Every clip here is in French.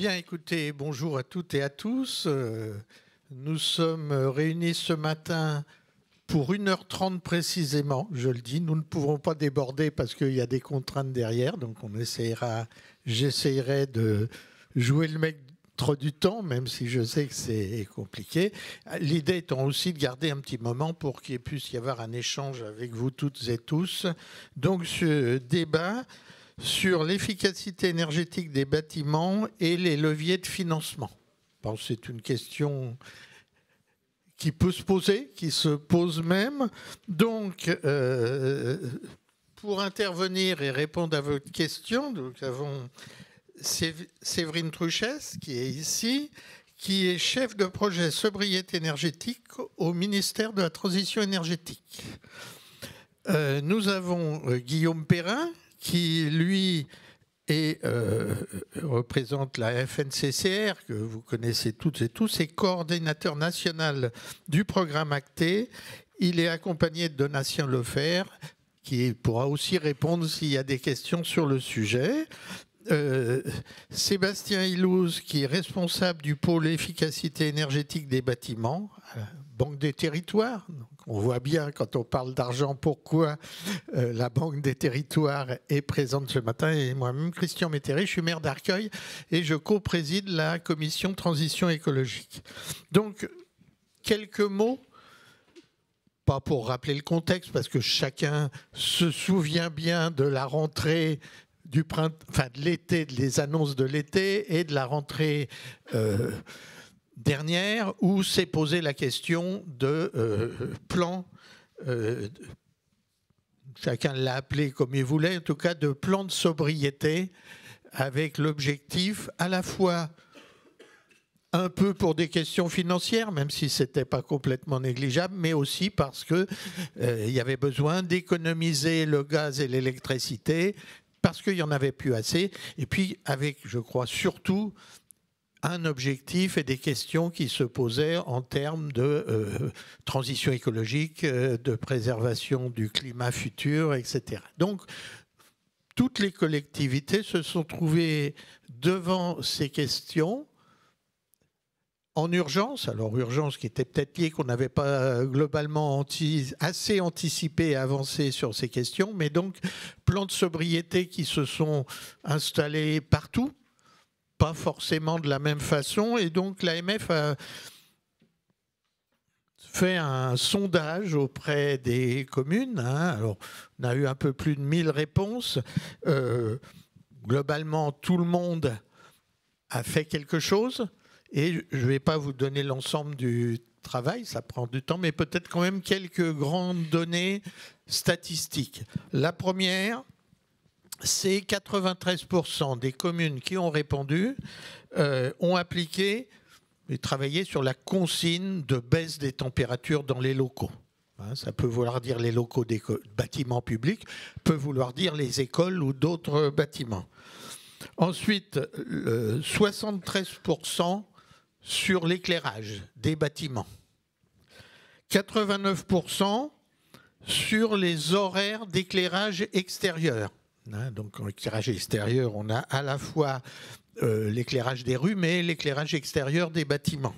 Bien, écoutez, bonjour à toutes et à tous. Euh, nous sommes réunis ce matin pour 1h30 précisément, je le dis. Nous ne pouvons pas déborder parce qu'il y a des contraintes derrière, donc on essaiera, j'essayerai de jouer le mec trop du temps, même si je sais que c'est compliqué. L'idée étant aussi de garder un petit moment pour qu'il puisse y avoir un échange avec vous toutes et tous. Donc ce débat sur l'efficacité énergétique des bâtiments et les leviers de financement. C'est une question qui peut se poser, qui se pose même. Donc, euh, pour intervenir et répondre à votre question, nous avons Séverine Truchesse, qui est ici, qui est chef de projet sobriété énergétique au ministère de la Transition énergétique. Euh, nous avons euh, Guillaume Perrin, qui lui euh, représente la FNCCR, que vous connaissez toutes et tous, et coordinateur national du programme ACTE. Il est accompagné de Donatien Lefer, qui pourra aussi répondre s'il y a des questions sur le sujet. Euh, Sébastien Ilouz, qui est responsable du pôle efficacité énergétique des bâtiments, Banque des territoires, on voit bien quand on parle d'argent pourquoi euh, la Banque des territoires est présente ce matin. Et moi-même, Christian Métairie, je suis maire d'Arcueil et je co-préside la commission transition écologique. Donc, quelques mots pas pour rappeler le contexte, parce que chacun se souvient bien de la rentrée du printemps, enfin de l'été, des annonces de l'été et de la rentrée euh, dernière où s'est posée la question de euh, plan, euh, chacun l'a appelé comme il voulait, en tout cas de plan de sobriété avec l'objectif à la fois un peu pour des questions financières, même si ce n'était pas complètement négligeable, mais aussi parce qu'il euh, y avait besoin d'économiser le gaz et l'électricité, parce qu'il n'y en avait plus assez, et puis avec, je crois, surtout un objectif et des questions qui se posaient en termes de euh, transition écologique, euh, de préservation du climat futur, etc. Donc, toutes les collectivités se sont trouvées devant ces questions en urgence, alors urgence qui était peut-être liée qu'on n'avait pas globalement assez anticipé et avancé sur ces questions, mais donc plans de sobriété qui se sont installés partout, pas forcément de la même façon. Et donc l'AMF a fait un sondage auprès des communes. Hein. Alors, on a eu un peu plus de 1000 réponses. Euh, globalement, tout le monde a fait quelque chose. Et je ne vais pas vous donner l'ensemble du travail, ça prend du temps, mais peut-être quand même quelques grandes données statistiques. La première, c'est 93% des communes qui ont répondu euh, ont appliqué et travaillé sur la consigne de baisse des températures dans les locaux. Hein, ça peut vouloir dire les locaux des bâtiments publics, peut vouloir dire les écoles ou d'autres bâtiments. Ensuite, 73% sur l'éclairage des bâtiments. 89% sur les horaires d'éclairage extérieur. Hein, donc, en éclairage extérieur, on a à la fois euh, l'éclairage des rues, mais l'éclairage extérieur des bâtiments.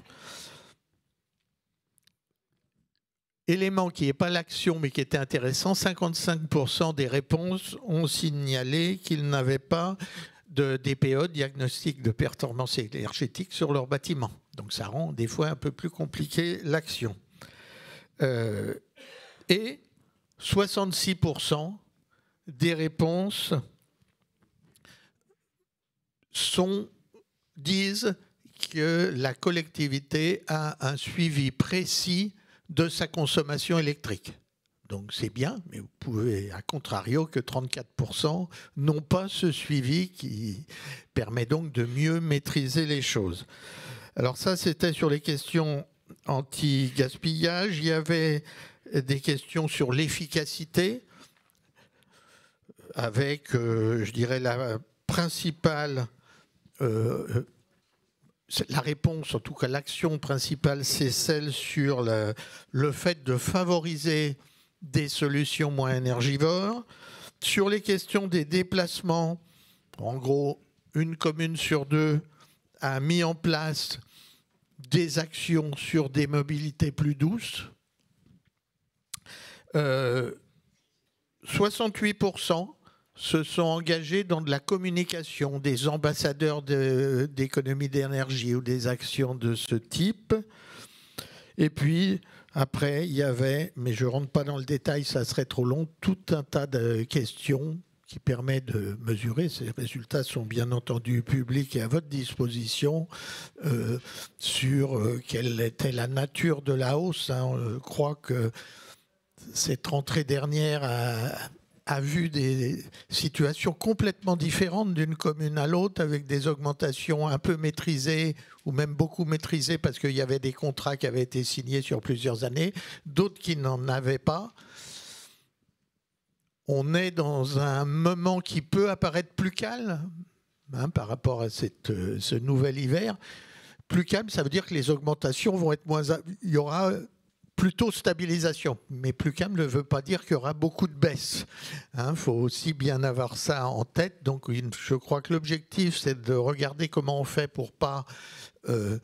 Élément qui n'est pas l'action, mais qui était intéressant, 55% des réponses ont signalé qu'ils n'avaient pas de DPO, diagnostic de performance énergétique, sur leur bâtiment. Donc ça rend des fois un peu plus compliqué l'action. Euh, et 66% des réponses disent que la collectivité a un suivi précis de sa consommation électrique. Donc c'est bien, mais vous pouvez, à contrario, que 34% n'ont pas ce suivi qui permet donc de mieux maîtriser les choses. Alors ça, c'était sur les questions anti-gaspillage. Il y avait des questions sur l'efficacité avec, euh, je dirais, la principale, euh, euh, la réponse, en tout cas l'action principale, c'est celle sur le fait de favoriser des solutions moins énergivores. Sur les questions des déplacements, en gros, une commune sur deux a mis en place des actions sur des mobilités plus douces. 68% se sont engagés dans de la communication, des ambassadeurs d'économie d'énergie ou des actions de ce type. Et puis, après, il y avait, mais je ne rentre pas dans le détail, ça serait trop long, tout un tas de questions qui permet de mesurer. Ces résultats sont bien entendu publics et à votre disposition euh, sur euh, quelle était la nature de la hausse. On hein. croit que cette rentrée dernière a a vu des situations complètement différentes d'une commune à l'autre, avec des augmentations un peu maîtrisées ou même beaucoup maîtrisées parce qu'il y avait des contrats qui avaient été signés sur plusieurs années, d'autres qui n'en avaient pas. On est dans un moment qui peut apparaître plus calme hein, par rapport à euh, ce nouvel hiver. Plus calme, ça veut dire que les augmentations vont être moins... Il y aura plutôt stabilisation. Mais plus calme ne veut pas dire qu'il y aura beaucoup de baisses. Il hein. faut aussi bien avoir ça en tête. Donc je crois que l'objectif, c'est de regarder comment on fait pour ne pas euh,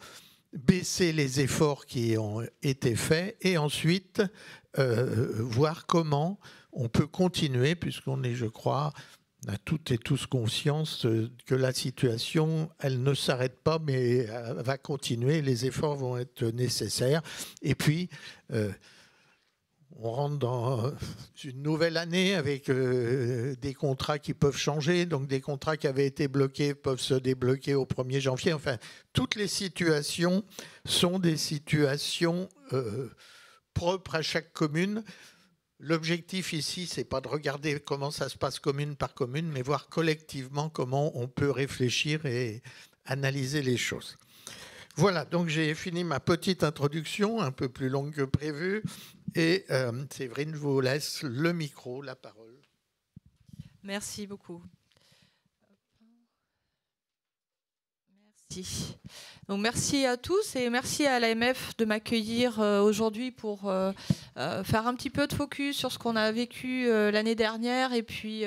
baisser les efforts qui ont été faits et ensuite euh, voir comment on peut continuer, puisqu'on est, je crois, on a toutes et tous conscience euh, que la situation, elle ne s'arrête pas, mais euh, va continuer. Les efforts vont être nécessaires. Et puis, euh, on rentre dans une nouvelle année avec des contrats qui peuvent changer. Donc, des contrats qui avaient été bloqués peuvent se débloquer au 1er janvier. Enfin, toutes les situations sont des situations propres à chaque commune. L'objectif ici, c'est pas de regarder comment ça se passe commune par commune, mais voir collectivement comment on peut réfléchir et analyser les choses. Voilà, donc j'ai fini ma petite introduction, un peu plus longue que prévu, et euh, je vous laisse le micro, la parole. Merci beaucoup. Merci. Donc merci à tous et merci à l'AMF de m'accueillir euh, aujourd'hui pour euh, euh, faire un petit peu de focus sur ce qu'on a vécu l'année dernière et puis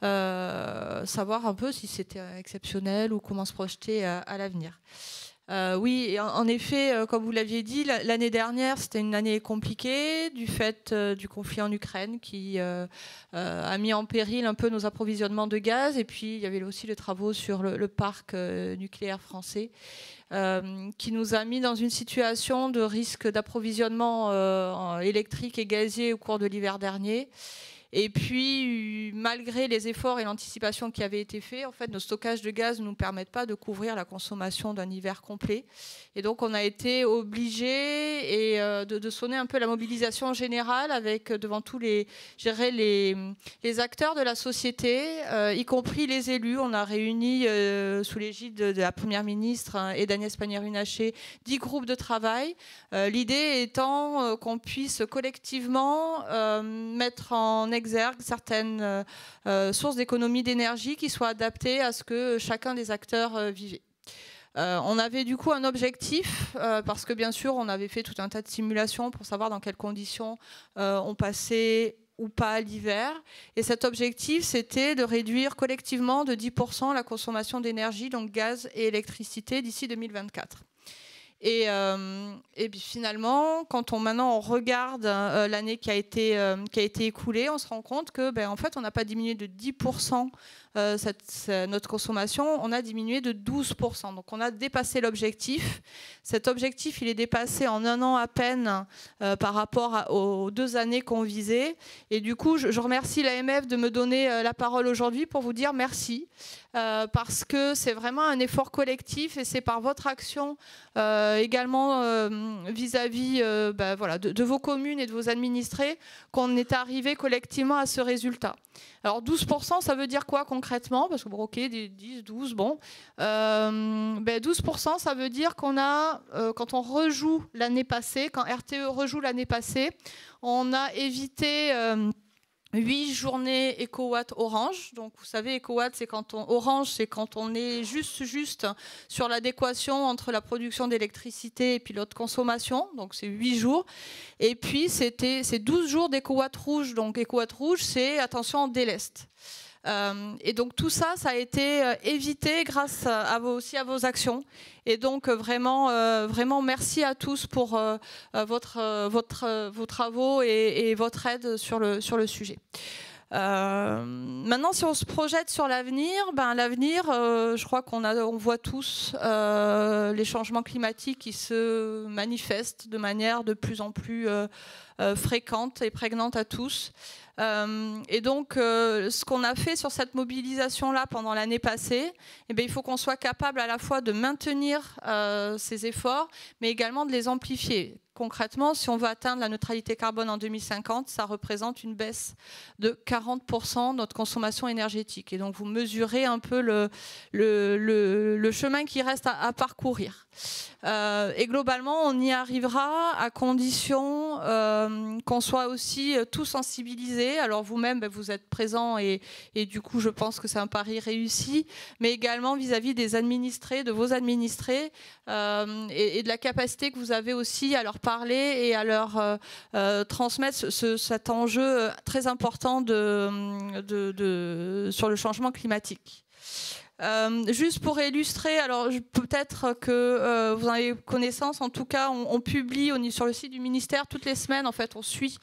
savoir un peu si c'était exceptionnel ou comment se projeter à, l'avenir. Euh, oui, en, effet, euh, comme vous l'aviez dit, l'année dernière, c'était une année compliquée du fait euh, du conflit en Ukraine qui a mis en péril un peu nos approvisionnements de gaz. Et puis, il y avait aussi les travaux sur le parc nucléaire français qui nous a mis dans une situation de risque d'approvisionnement électrique et gazier au cours de l'hiver dernier. Et puis, euh, malgré les efforts et l'anticipation qui avaient été faits, en fait, nos stockages de gaz ne nous permettent pas de couvrir la consommation d'un hiver complet. Et donc, on a été obligé euh, de, sonner un peu la mobilisation générale avec euh, devant tous les, les, les acteurs de la société, y compris les élus. On a réuni sous l'égide de, la première ministre hein, et d'Agnès Pannier-Runacher dix groupes de travail. L'idée étant qu'on puisse collectivement mettre en exergue certaines euh, euh, sources d'économie d'énergie qui soient adaptées à ce que chacun des acteurs euh, vivait. on avait du coup un objectif, parce que bien sûr, on avait fait tout un tas de simulations pour savoir dans quelles conditions on passait ou pas l'hiver. Et cet objectif, c'était de réduire collectivement de 10% la consommation d'énergie, donc gaz et électricité, d'ici 2024. Euh, et, puis finalement, quand on maintenant regarde euh, l'année euh, qui, a été, écoulée, on se rend compte que ben, en fait, on n'a pas diminué de 10% euh, cette, notre consommation, on a diminué de 12%. Donc on a dépassé l'objectif. Cet objectif, il est dépassé en un an à peine euh, par rapport aux deux années qu'on visait. Et du coup, je, je remercie l'AMF de me donner euh, la parole aujourd'hui pour vous dire merci, parce que c'est vraiment un effort collectif et c'est par votre action également vis-à-vis bah, voilà, de, de vos communes et de vos administrés qu'on est arrivé collectivement à ce résultat. Alors 12%, ça veut dire quoi concrètement, parce que bon, ok, 10, 12, bon, 12%, euh, ben, ça veut dire qu'on a, euh, quand on rejoue l'année passée, quand RTE rejoue l'année passée, on a évité... 8 euh, journées éco-watt Orange. Donc, vous savez, EcoWatt, c'est quand on, Orange, c'est quand on est juste, juste sur l'adéquation entre la production d'électricité et puis l'autre consommation. Donc, c'est 8 jours. Et puis, c'était, c'est 12 jours d'éco-watt Rouge. Donc, éco-watt Rouge, c'est attention, on déleste. Euh, et donc tout ça, ça a été euh, évité grâce à vous aussi à vos actions. Et donc euh, vraiment, vraiment merci à tous pour vos travaux et, votre aide sur le sujet. Euh, maintenant, si on se projette sur l'avenir, ben, l'avenir, euh, je crois qu'on on voit tous euh, les changements climatiques qui se manifestent de manière de plus en plus fréquente et prégnante à tous. et donc, ce qu'on a fait sur cette mobilisation-là pendant l'année passée, eh ben, il faut qu'on soit capable à la fois de maintenir ces efforts, mais également de les amplifier concrètement, si on veut atteindre la neutralité carbone en 2050, ça représente une baisse de 40% de notre consommation énergétique. Et donc, vous mesurez un peu le, le, chemin qui reste à, parcourir. Euh, et globalement, on y arrivera à condition euh, qu'on soit aussi tout sensibilisé Alors, vous-même, ben, vous êtes présent et, du coup, je pense que c'est un pari réussi, mais également vis-à-vis des administrés, de vos administrés euh, et, et de la capacité que vous avez aussi à leur parler et à leur euh, euh, transmettre cet enjeu euh, très important sur le changement climatique. juste pour illustrer, alors peut-être que vous en avez connaissance, en tout cas, on, publie sur le site du ministère toutes les semaines. En fait, on suit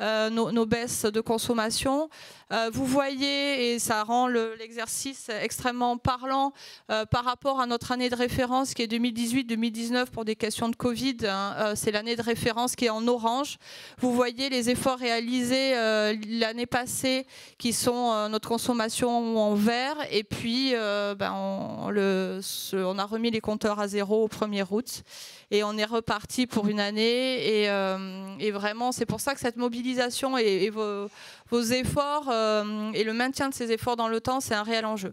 euh, nos, baisses de consommation. Euh, vous voyez, et ça rend l'exercice extrêmement parlant euh, par rapport à notre année de référence qui est 2018-2019 pour des questions de Covid, hein. c'est l'année de référence qui est en orange. Vous voyez les efforts réalisés l'année passée qui sont notre consommation en vert et puis ben, le, on a remis les compteurs à zéro au 1er août et on est reparti pour une année. Euh, et, vraiment, c'est pour ça que cette mobilisation et, vos, efforts euh, et le maintien de ces efforts dans le temps, c'est un réel enjeu.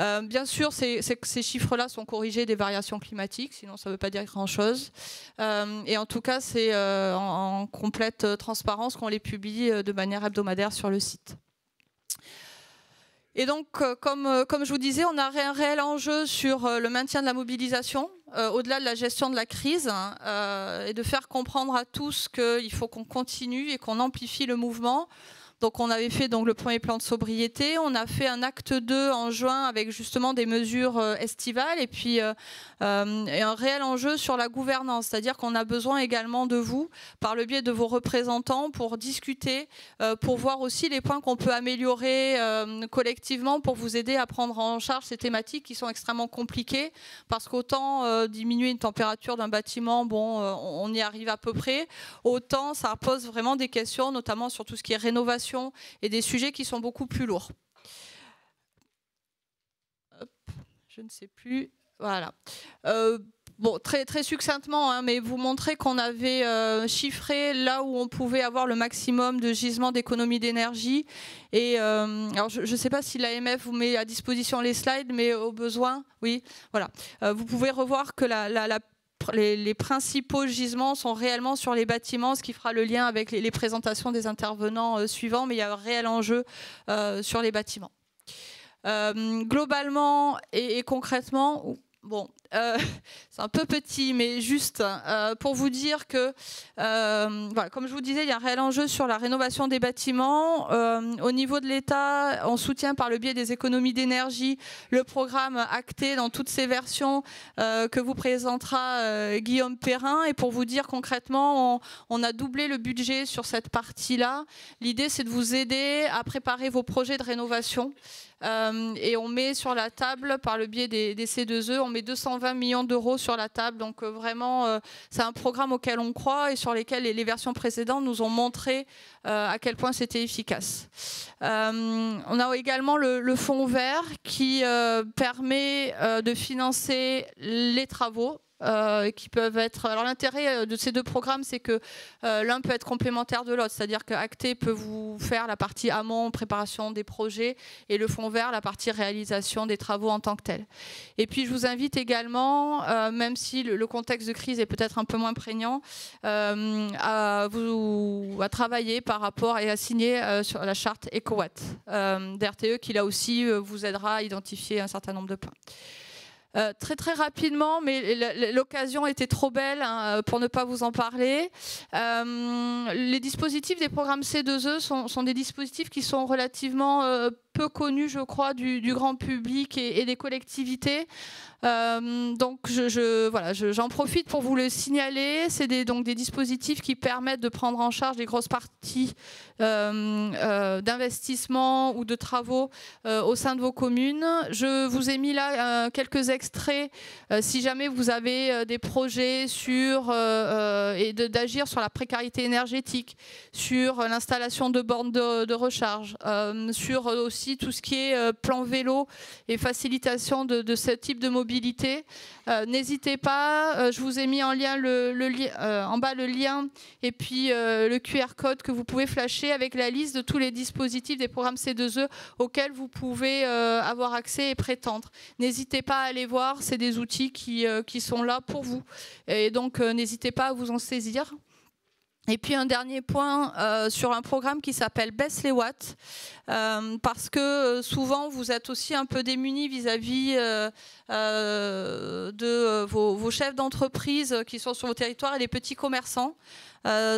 Euh, bien sûr, ces, chiffres-là sont corrigés des variations climatiques, sinon ça ne veut pas dire grand-chose. et en tout cas, c'est en, complète transparence qu'on les publie de manière hebdomadaire sur le site. Et donc, euh, euh, comme, je vous disais, on a un réel enjeu sur euh, le maintien de la mobilisation, au-delà de la gestion de la crise, hein, et de faire comprendre à tous qu'il faut qu'on continue et qu'on amplifie le mouvement. Donc on avait fait donc le premier plan de sobriété, on a fait un acte 2 en juin avec justement des mesures euh, estivales et puis euh, euh, un réel enjeu sur la gouvernance, c'est-à-dire qu'on a besoin également de vous par le biais de vos représentants pour discuter, pour voir aussi les points qu'on peut améliorer collectivement pour vous aider à prendre en charge ces thématiques qui sont extrêmement compliquées parce qu'autant diminuer une température d'un bâtiment, bon, on y arrive à peu près, autant ça pose vraiment des questions, notamment sur tout ce qui est rénovation et des sujets qui sont beaucoup plus lourds. je ne sais plus. Voilà. Euh, bon, très, très succinctement, hein, mais vous montrez qu'on avait euh, chiffré là où on pouvait avoir le maximum de gisements d'économie d'énergie. Et euh, alors, je ne sais pas si l'AMF vous met à disposition les slides, mais au besoin, oui, voilà. vous pouvez revoir que la les, principaux gisements sont réellement sur les bâtiments, ce qui fera le lien avec les, présentations des intervenants euh, suivants, mais il y a un réel enjeu euh, sur les bâtiments. Euh, globalement et, et concrètement, bon, euh, c'est un peu petit, mais juste euh, pour vous dire que, euh, comme je vous disais, il y a un réel enjeu sur la rénovation des bâtiments. au niveau de l'État, on soutient par le biais des économies d'énergie le programme acté dans toutes ses versions que vous présentera Guillaume Perrin. Et pour vous dire concrètement, on, a doublé le budget sur cette partie-là. L'idée, c'est de vous aider à préparer vos projets de rénovation. et on met sur la table, par le biais des, C2E, on met 200. 20 millions d'euros sur la table. Donc euh, vraiment, euh, c'est un programme auquel on croit et sur lequel les, versions précédentes nous ont montré euh, à quel point c'était efficace. on a également le, le fonds vert qui permet de financer les travaux euh, qui peuvent être. Alors l'intérêt euh, de ces deux programmes, c'est que euh, l'un peut être complémentaire de l'autre, c'est-à-dire que Acté peut vous faire la partie amont, préparation des projets, et le fond vert, la partie réalisation des travaux en tant que tel. Et puis je vous invite également, même si le, contexte de crise est peut-être un peu moins prégnant, à, à travailler par rapport et à signer sur la charte ECOWAT d'RTE, qui là aussi vous aidera à identifier un certain nombre de points. Euh, très très rapidement, mais l'occasion était trop belle hein, euh, pour ne pas vous en parler. Euh, les dispositifs des programmes C2E sont, des dispositifs qui sont relativement peu connu, je crois, du, grand public et, des collectivités. Euh, donc, je, je j'en profite pour vous le signaler. C'est des, donc des dispositifs qui permettent de prendre en charge des grosses parties euh, euh, d'investissement ou de travaux au sein de vos communes. Je vous ai mis là quelques extraits. si jamais vous avez des projets sur et d'agir sur la précarité énergétique, sur l'installation de bornes de recharge, sur aussi tout ce qui est euh, plan vélo et facilitation de, ce type de mobilité. Euh, n'hésitez pas, euh, je vous ai mis en, lien le, en bas le lien et puis le QR code que vous pouvez flasher avec la liste de tous les dispositifs des programmes C2E auxquels vous pouvez avoir accès et prétendre. N'hésitez pas à aller voir, c'est des outils qui, qui, sont là pour vous. Et donc n'hésitez pas à vous en saisir. Et puis un dernier point euh, sur un programme qui s'appelle Baisse les watts, euh, parce que euh, souvent vous êtes aussi un peu démunis vis-à-vis de vos, vos chefs d'entreprise qui sont sur vos territoires et les petits commerçants.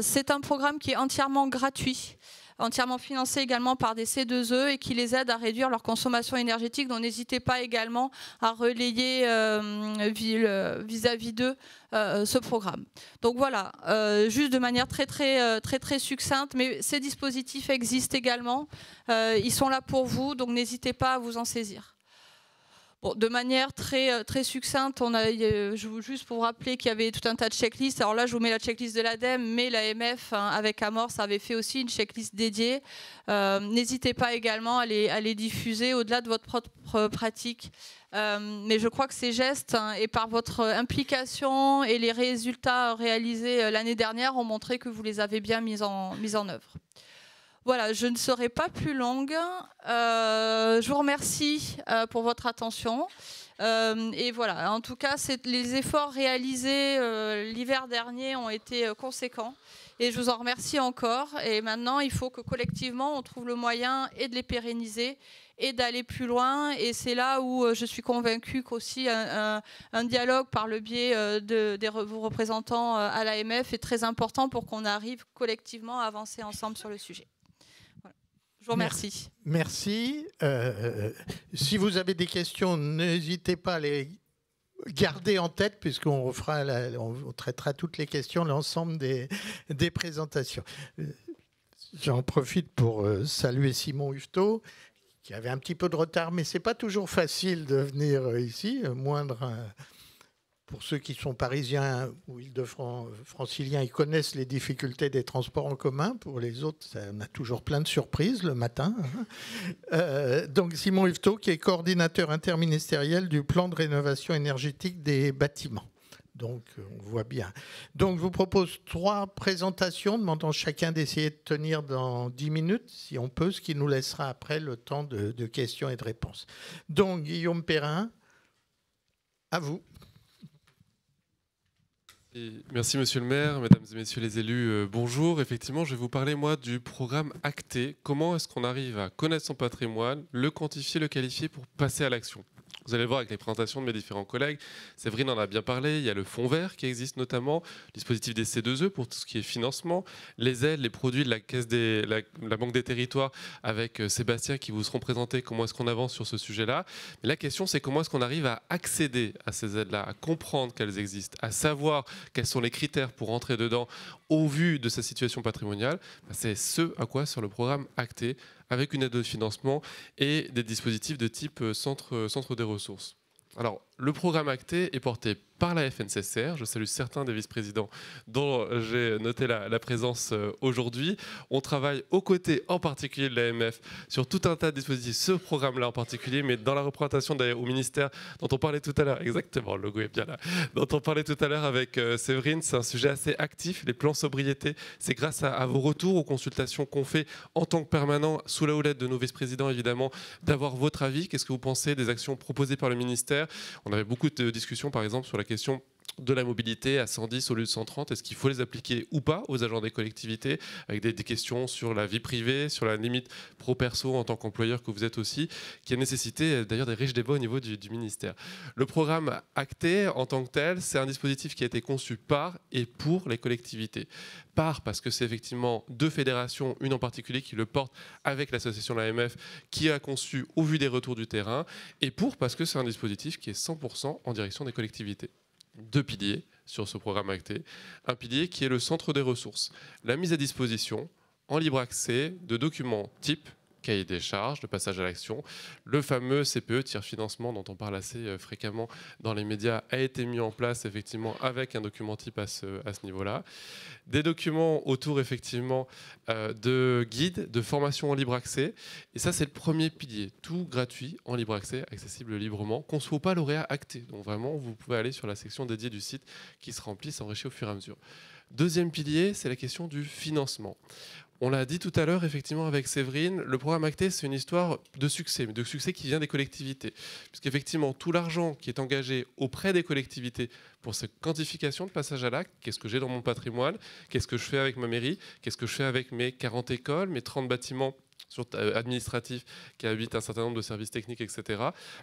C'est un programme qui est entièrement gratuit entièrement financés également par des C2E et qui les aident à réduire leur consommation énergétique. Donc n'hésitez pas également à relayer euh, vis-à-vis d'eux euh, ce programme. Donc voilà, euh, juste de manière très très très très succincte, mais ces dispositifs existent également. ils sont là pour vous, donc n'hésitez pas à vous en saisir de manière euh, très, succincte, on a, juste pour vous rappeler qu'il y avait tout un tas de checklists. Alors là, je vous mets la checklist de l'ADEME, mais l'AMF, hein, avec Amorce, avait fait aussi une checklist dédiée. Euh, n'hésitez pas également à les, diffuser au-delà de votre propre pratique. Euh, mais je crois que ces gestes hein, et par votre implication et les résultats réalisés l'année dernière ont montré que vous les avez bien en, mis en œuvre. Voilà, je ne serai pas plus longue. Euh, je vous remercie euh, pour votre attention. Euh, et voilà, en tout cas, les efforts réalisés l'hiver dernier ont été conséquents. Et je vous en remercie encore. Et maintenant, il faut que collectivement, on trouve le moyen et de les pérenniser et d'aller plus loin. Et c'est là où je suis convaincue qu'aussi un, dialogue par le biais de, vos représentants à l'AMF est très important pour qu'on arrive collectivement à avancer ensemble sur le sujet. Merci. Merci. Euh, euh, si vous avez des questions, n'hésitez pas à les garder en tête, puisqu'on refera on traitera toutes les questions, l'ensemble des, présentations. Euh, j'en profite pour saluer Simon Hufto qui avait un petit peu de retard, mais c'est pas toujours facile de venir ici, moindre pour ceux qui sont parisiens ou île-de-franciliens, ils connaissent les difficultés des transports en commun. Pour les autres, ça, on a toujours plein de surprises le matin. Hein. Euh, donc Simon Yvetot, qui est coordinateur interministériel du plan de rénovation énergétique des bâtiments. Donc euh, on voit bien. Donc je vous propose trois présentations, demandant chacun d'essayer de tenir dans dix minutes, si on peut, ce qui nous laissera après le temps de, de questions et de réponses. Donc Guillaume Perrin, à vous. Merci Monsieur le maire, Mesdames et Messieurs les élus, euh, bonjour. Effectivement, je vais vous parler moi du programme Acté. Comment est-ce qu'on arrive à connaître son patrimoine, le quantifier, le qualifier pour passer à l'action vous allez voir avec les présentations de mes différents collègues. Séverine en a bien parlé. Il y a le fonds vert qui existe notamment, le dispositif des C2E pour tout ce qui est financement, les aides, les produits de la, caisse des, la Banque des Territoires avec euh, Sébastien qui vous seront présentés comment est-ce qu'on avance sur ce sujet-là. La question, c'est comment est-ce qu'on arrive à accéder à ces aides-là, à comprendre qu'elles existent, à savoir quels sont les critères pour entrer dedans au vu de sa situation patrimoniale, bah, c'est ce à quoi sur le programme acté, avec une aide de financement et des dispositifs de type euh, centre, euh, centre des ressources. Alors, le programme acté est porté par la FNCCR. Je salue certains des vice-présidents dont j'ai noté la, présence euh, aujourd'hui. On travaille aux côtés en particulier de l'AMF sur tout un tas de dispositifs, ce programme-là en particulier, mais dans la représentation d'ailleurs au ministère dont on parlait tout à l'heure, exactement, le logo est bien là, dont on parlait tout à l'heure avec euh, Séverine, c'est un sujet assez actif, les plans sobriété, c'est grâce à, vos retours, aux consultations qu'on fait en tant que permanent, sous la houlette de nos vice-présidents évidemment, d'avoir votre avis, qu'est-ce que vous pensez des actions proposées par le ministère on avait beaucoup de discussions, par exemple, sur la question de la mobilité à 110 au lieu de 130 Est-ce qu'il faut les appliquer ou pas aux agents des collectivités Avec des, questions sur la vie privée, sur la limite pro-perso en tant qu'employeur que vous êtes aussi, qui a nécessité euh, d'ailleurs des riches débats au niveau du, du ministère. Le programme Acté, en tant que tel, c'est un dispositif qui a été conçu par et pour les collectivités. Par parce que c'est effectivement deux fédérations, une en particulier qui le porte avec l'association de l'AMF, qui a conçu au vu des retours du terrain, et pour parce que c'est un dispositif qui est 100% en direction des collectivités deux piliers sur ce programme acté. Un pilier qui est le centre des ressources, la mise à disposition en libre accès de documents type cahier des charges, le passage à l'action. Le fameux CPE, tiers financement, dont on parle assez euh, fréquemment dans les médias, a été mis en place effectivement avec un document type à ce, niveau-là. Des documents autour effectivement euh, de guides, de formations en libre accès. Et ça, c'est le premier pilier. Tout gratuit, en libre accès, accessible librement, qu'on ne soit pas lauréat acté. Donc vraiment, vous pouvez aller sur la section dédiée du site qui se remplit, s'enrichit au fur et à mesure. Deuxième pilier, c'est la question du financement. On l'a dit tout à l'heure, effectivement, avec Séverine, le programme Acté, c'est une histoire de succès, mais de succès qui vient des collectivités. Puisqu'effectivement, tout l'argent qui est engagé auprès des collectivités pour cette quantification de passage à l'acte, qu'est-ce que j'ai dans mon patrimoine, qu'est-ce que je fais avec ma mairie, qu'est-ce que je fais avec mes 40 écoles, mes 30 bâtiments euh, administratif administratifs qui habitent un certain nombre de services techniques, etc.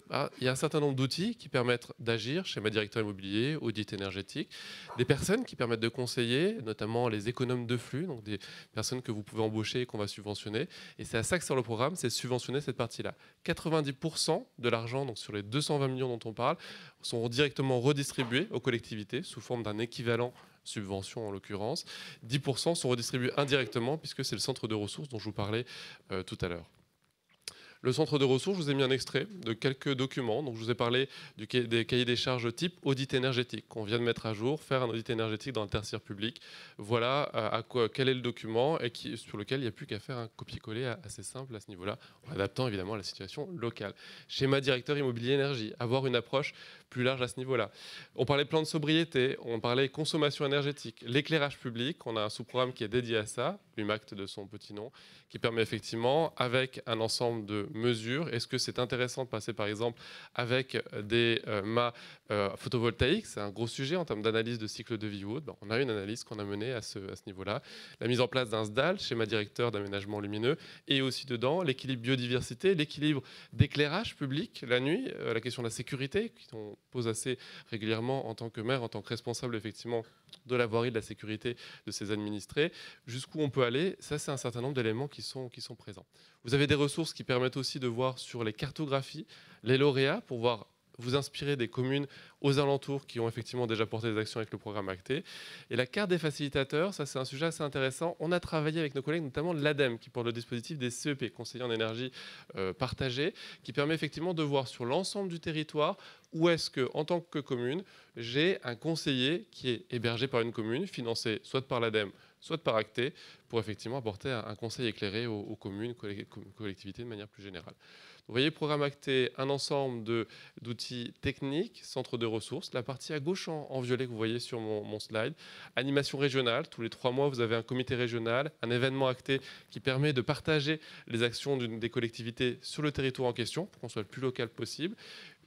Ah, il y a un certain nombre d'outils qui permettent d'agir, chez ma directeur immobilier, audit énergétique, des personnes qui permettent de conseiller, notamment les économes de flux, donc des personnes que vous pouvez embaucher et qu'on va subventionner. Et c'est à ça que sert le programme, c'est subventionner cette partie-là. 90% de l'argent, donc sur les 220 millions dont on parle, sont directement redistribués aux collectivités sous forme d'un équivalent subventions en l'occurrence. 10% sont redistribués indirectement puisque c'est le centre de ressources dont je vous parlais euh, tout à l'heure. Le centre de ressources, je vous ai mis un extrait de quelques documents. Donc, je vous ai parlé des cahiers des charges type audit énergétique qu'on vient de mettre à jour, faire un audit énergétique dans le tertiaire public. Voilà euh, à quoi, quel est le document et sur lequel il n'y a plus qu'à faire un copier-coller assez simple à ce niveau-là, en adaptant évidemment à la situation locale. Schéma directeur immobilier énergie, avoir une approche plus large à ce niveau-là. On parlait plan de sobriété, on parlait consommation énergétique, l'éclairage public, on a un sous-programme qui est dédié à ça, l'UMACT de son petit nom, qui permet effectivement, avec un ensemble de mesures, est-ce que c'est intéressant de passer par exemple avec euh, des euh, mâts euh, photovoltaïques C'est un gros sujet en termes d'analyse de cycle de vie ou ben, on a une analyse qu'on a menée à ce, niveau-là. La mise en place d'un SDAL, schéma directeur d'aménagement lumineux, et aussi dedans l'équilibre biodiversité, l'équilibre d'éclairage public la nuit, la question de la sécurité, qui qu'on pose assez régulièrement en tant que maire, en tant que responsable effectivement de la voirie, de la sécurité de ces administrés, jusqu'où on peut aller, ça c'est un certain nombre d'éléments qui sont, qui sont présents. Vous avez des ressources qui permettent aussi de voir sur les cartographies les lauréats pour voir vous inspirer des communes aux alentours qui ont effectivement déjà porté des actions avec le programme Acté. Et la carte des facilitateurs, ça c'est un sujet assez intéressant. On a travaillé avec nos collègues, notamment l'ADEME, qui porte le dispositif des CEP, conseillers en énergie euh, partagée, qui permet effectivement de voir sur l'ensemble du territoire où est-ce que, en tant que commune, j'ai un conseiller qui est hébergé par une commune, financé soit par l'ADEME, soit par Acté, pour effectivement apporter un, conseil éclairé aux, aux communes, collectivités de manière plus générale. Vous voyez, Programme Acté, un ensemble d'outils techniques, centre de ressources. La partie à gauche en, violet que vous voyez sur mon, mon, slide, animation régionale. Tous les trois mois, vous avez un comité régional, un événement acté qui permet de partager les actions des collectivités sur le territoire en question pour qu'on soit le plus local possible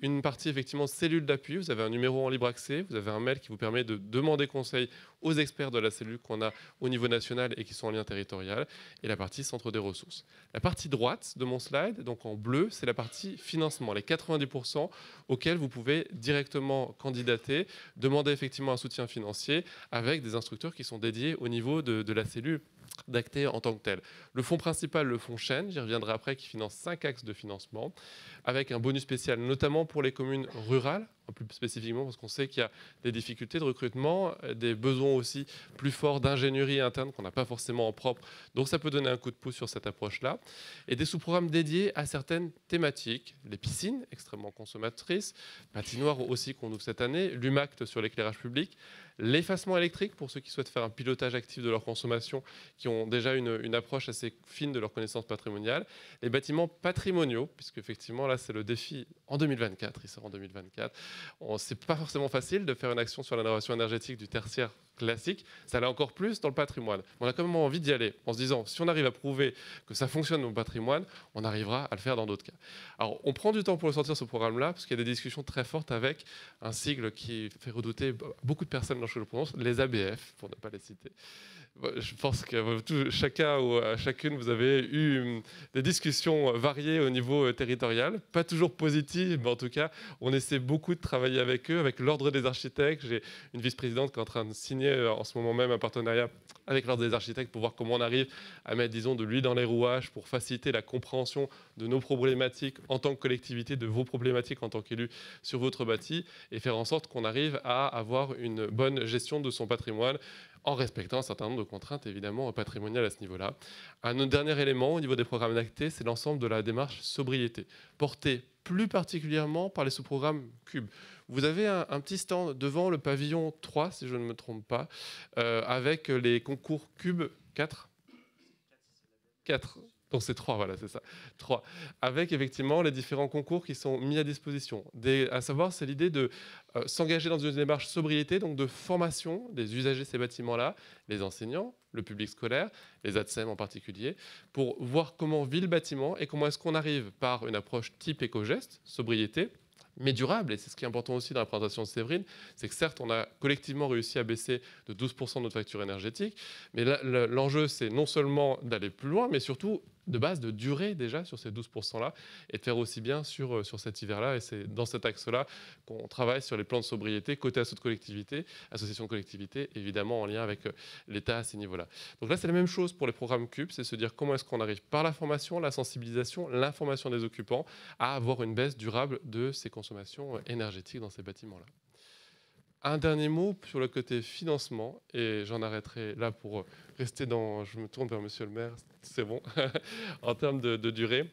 une partie effectivement cellule d'appui. Vous avez un numéro en libre accès, vous avez un mail qui vous permet de demander conseil aux experts de la cellule qu'on a au niveau national et qui sont en lien territorial, et la partie centre des ressources. La partie droite de mon slide, donc en bleu, c'est la partie financement, les 90% auxquels vous pouvez directement candidater, demander effectivement un soutien financier avec des instructeurs qui sont dédiés au niveau de, la cellule d'acter en tant que tel. Le fonds principal, le fonds chaîne, j'y reviendrai après, qui finance cinq axes de financement, avec un bonus spécial notamment pour les communes rurales plus spécifiquement parce qu'on sait qu'il y a des difficultés de recrutement, euh, des besoins aussi plus forts d'ingénierie interne qu'on n'a pas forcément en propre. Donc ça peut donner un coup de pouce sur cette approche-là. Et des sous-programmes dédiés à certaines thématiques, les piscines extrêmement consommatrices, patinoires aussi qu'on ouvre cette année, l'UMACT sur l'éclairage public, L'effacement électrique, pour ceux qui souhaitent faire un pilotage actif de leur consommation, qui ont déjà une, approche assez fine de leur connaissance patrimoniale. Les bâtiments patrimoniaux, puisque effectivement, là, c'est le défi en 2024, il sort en 2024. C'est pas forcément facile de faire une action sur la énergétique du tertiaire classique, ça l'a encore plus dans le patrimoine. On a quand même envie d'y aller en se disant, si on arrive à prouver que ça fonctionne dans le patrimoine, on arrivera à le faire dans d'autres cas. Alors, on prend du temps pour le sortir ce programme-là, parce qu'il y a des discussions très fortes avec un sigle qui fait redouter beaucoup de personnes dans le prononce, les ABF, pour ne pas les citer. Bah, je pense que chacun ou euh, chacune, vous avez eu hum, des discussions euh, variées au niveau euh, territorial, pas toujours positives, mais en tout cas, on essaie beaucoup de travailler avec eux, avec l'Ordre des architectes. J'ai une vice-présidente qui est en train de signer en ce moment même un partenariat avec l'Ordre des architectes pour voir comment on arrive à mettre, disons, de l'huile dans les rouages pour faciliter la compréhension de nos problématiques en tant que collectivité, de vos problématiques en tant qu'élus sur votre bâti et faire en sorte qu'on arrive à avoir une bonne gestion de son patrimoine, en respectant un certain nombre de contraintes évidemment euh, patrimoniales à ce niveau-là. Un autre dernier élément au niveau des programmes actés, c'est l'ensemble de la démarche sobriété, portée plus particulièrement par les sous-programmes Cube. Vous avez un, petit stand devant le pavillon 3, si je ne me trompe pas, euh, avec les concours Cube 4. 4, donc c'est trois, voilà, c'est ça. Trois. Avec effectivement les différents concours qui sont mis à disposition. Des, à savoir, c'est l'idée de euh, s'engager dans une démarche sobriété, donc de formation des usagers de ces bâtiments-là, les enseignants, le public scolaire, les ATSEM en particulier, pour voir comment vit le bâtiment et comment est-ce qu'on arrive par une approche type éco-geste, sobriété, mais durable. Et c'est ce qui est important aussi dans la présentation de Séverine, c'est que certes, on a collectivement réussi à baisser de 12% notre facture énergétique, mais l'enjeu, c'est non seulement d'aller plus loin, mais surtout de base de durer déjà sur ces 12%-là et de faire aussi bien sur, euh, sur cet hiver-là. Et c'est dans cet axe-là qu'on travaille sur les plans de sobriété côté assaut de collectivité, association de collectivité, évidemment en lien avec euh, l'État à ces niveaux-là. Donc là, c'est la même chose pour les programmes cubes, c'est se dire comment est-ce qu'on arrive par la formation, la sensibilisation, l'information des occupants à avoir une baisse durable de ces consommations euh, énergétiques dans ces bâtiments-là. Un dernier mot sur le côté financement, et j'en arrêterai là pour rester dans. Je me tourne vers monsieur le maire, c'est bon, en termes de, durée.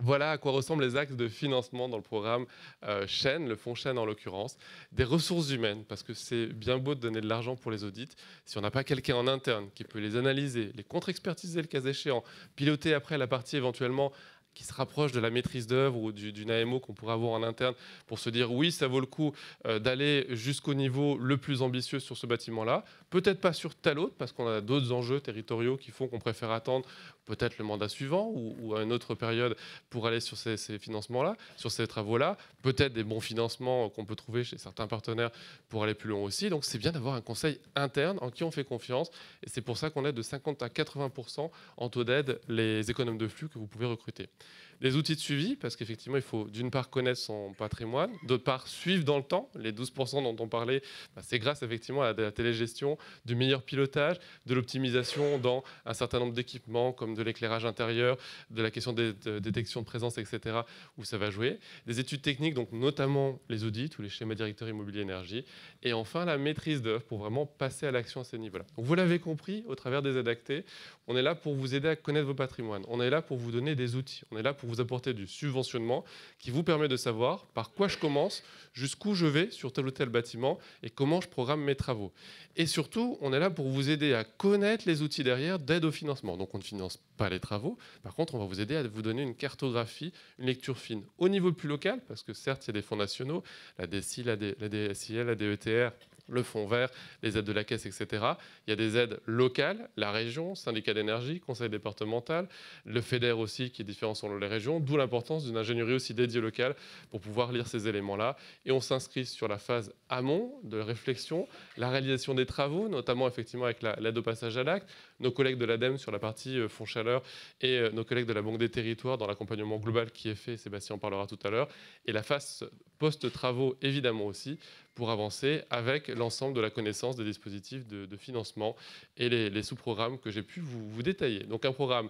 Voilà à quoi ressemblent les axes de financement dans le programme euh, chaîne le fonds chaîne en l'occurrence. Des ressources humaines, parce que c'est bien beau de donner de l'argent pour les audits. Si on n'a pas quelqu'un en interne qui peut les analyser, les contre-expertiser le cas échéant, piloter après la partie éventuellement qui se rapproche de la maîtrise d'œuvre ou d'une AMO qu'on pourrait avoir en interne pour se dire oui, ça vaut le coup euh, d'aller jusqu'au niveau le plus ambitieux sur ce bâtiment-là. Peut-être pas sur tel autre, parce qu'on a d'autres enjeux territoriaux qui font qu'on préfère attendre peut-être le mandat suivant ou, à une autre période pour aller sur ces, ces financements-là, sur ces travaux-là. Peut-être des bons financements qu'on peut trouver chez certains partenaires pour aller plus loin aussi. Donc c'est bien d'avoir un conseil interne en qui on fait confiance. Et c'est pour ça qu'on aide de 50 à 80% en taux d'aide les économes de flux que vous pouvez recruter. Les outils de suivi, parce qu'effectivement, il faut d'une part connaître son patrimoine, d'autre part suivre dans le temps. Les 12% dont on parlait, bah, c'est grâce effectivement à la télégestion, du meilleur pilotage, de l'optimisation dans un certain nombre d'équipements comme de l'éclairage intérieur, de la question des de détection de présence, etc., où ça va jouer. Des études techniques, donc notamment les audits ou les schémas directeurs immobilier énergie. Et enfin, la maîtrise d'œuvre pour vraiment passer à l'action à ces niveaux-là. vous l'avez compris, au travers des adaptés, on est là pour vous aider à connaître vos patrimoines. On est là pour vous donner des outils. On est là pour vous apporter du subventionnement qui vous permet de savoir par quoi je commence, jusqu'où je vais sur tel ou tel bâtiment et comment je programme mes travaux. Et surtout, on est là pour vous aider à connaître les outils derrière d'aide au financement. Donc on ne finance pas les travaux, par contre on va vous aider à vous donner une cartographie, une lecture fine au niveau plus local, parce que certes il y a des fonds nationaux, la DSI, la, la DSIL, la DETR, le fonds vert, les aides de la caisse, etc. Il y a des aides locales, la région, syndicat d'énergie, conseil départemental, le FEDER aussi, qui est différent selon les régions, d'où l'importance d'une ingénierie aussi dédiée locale pour pouvoir lire ces éléments-là. Et on s'inscrit sur la phase amont de réflexion, la réalisation des travaux, notamment effectivement avec l'aide au passage à l'acte nos collègues de l'ADEME sur la partie euh, fonds chaleur et euh, nos collègues de la Banque des territoires dans l'accompagnement global qui est fait, Sébastien en parlera tout à l'heure, et la phase post-travaux évidemment aussi, pour avancer avec l'ensemble de la connaissance des dispositifs de, financement et les, sous-programmes que j'ai pu vous, vous, détailler. Donc un programme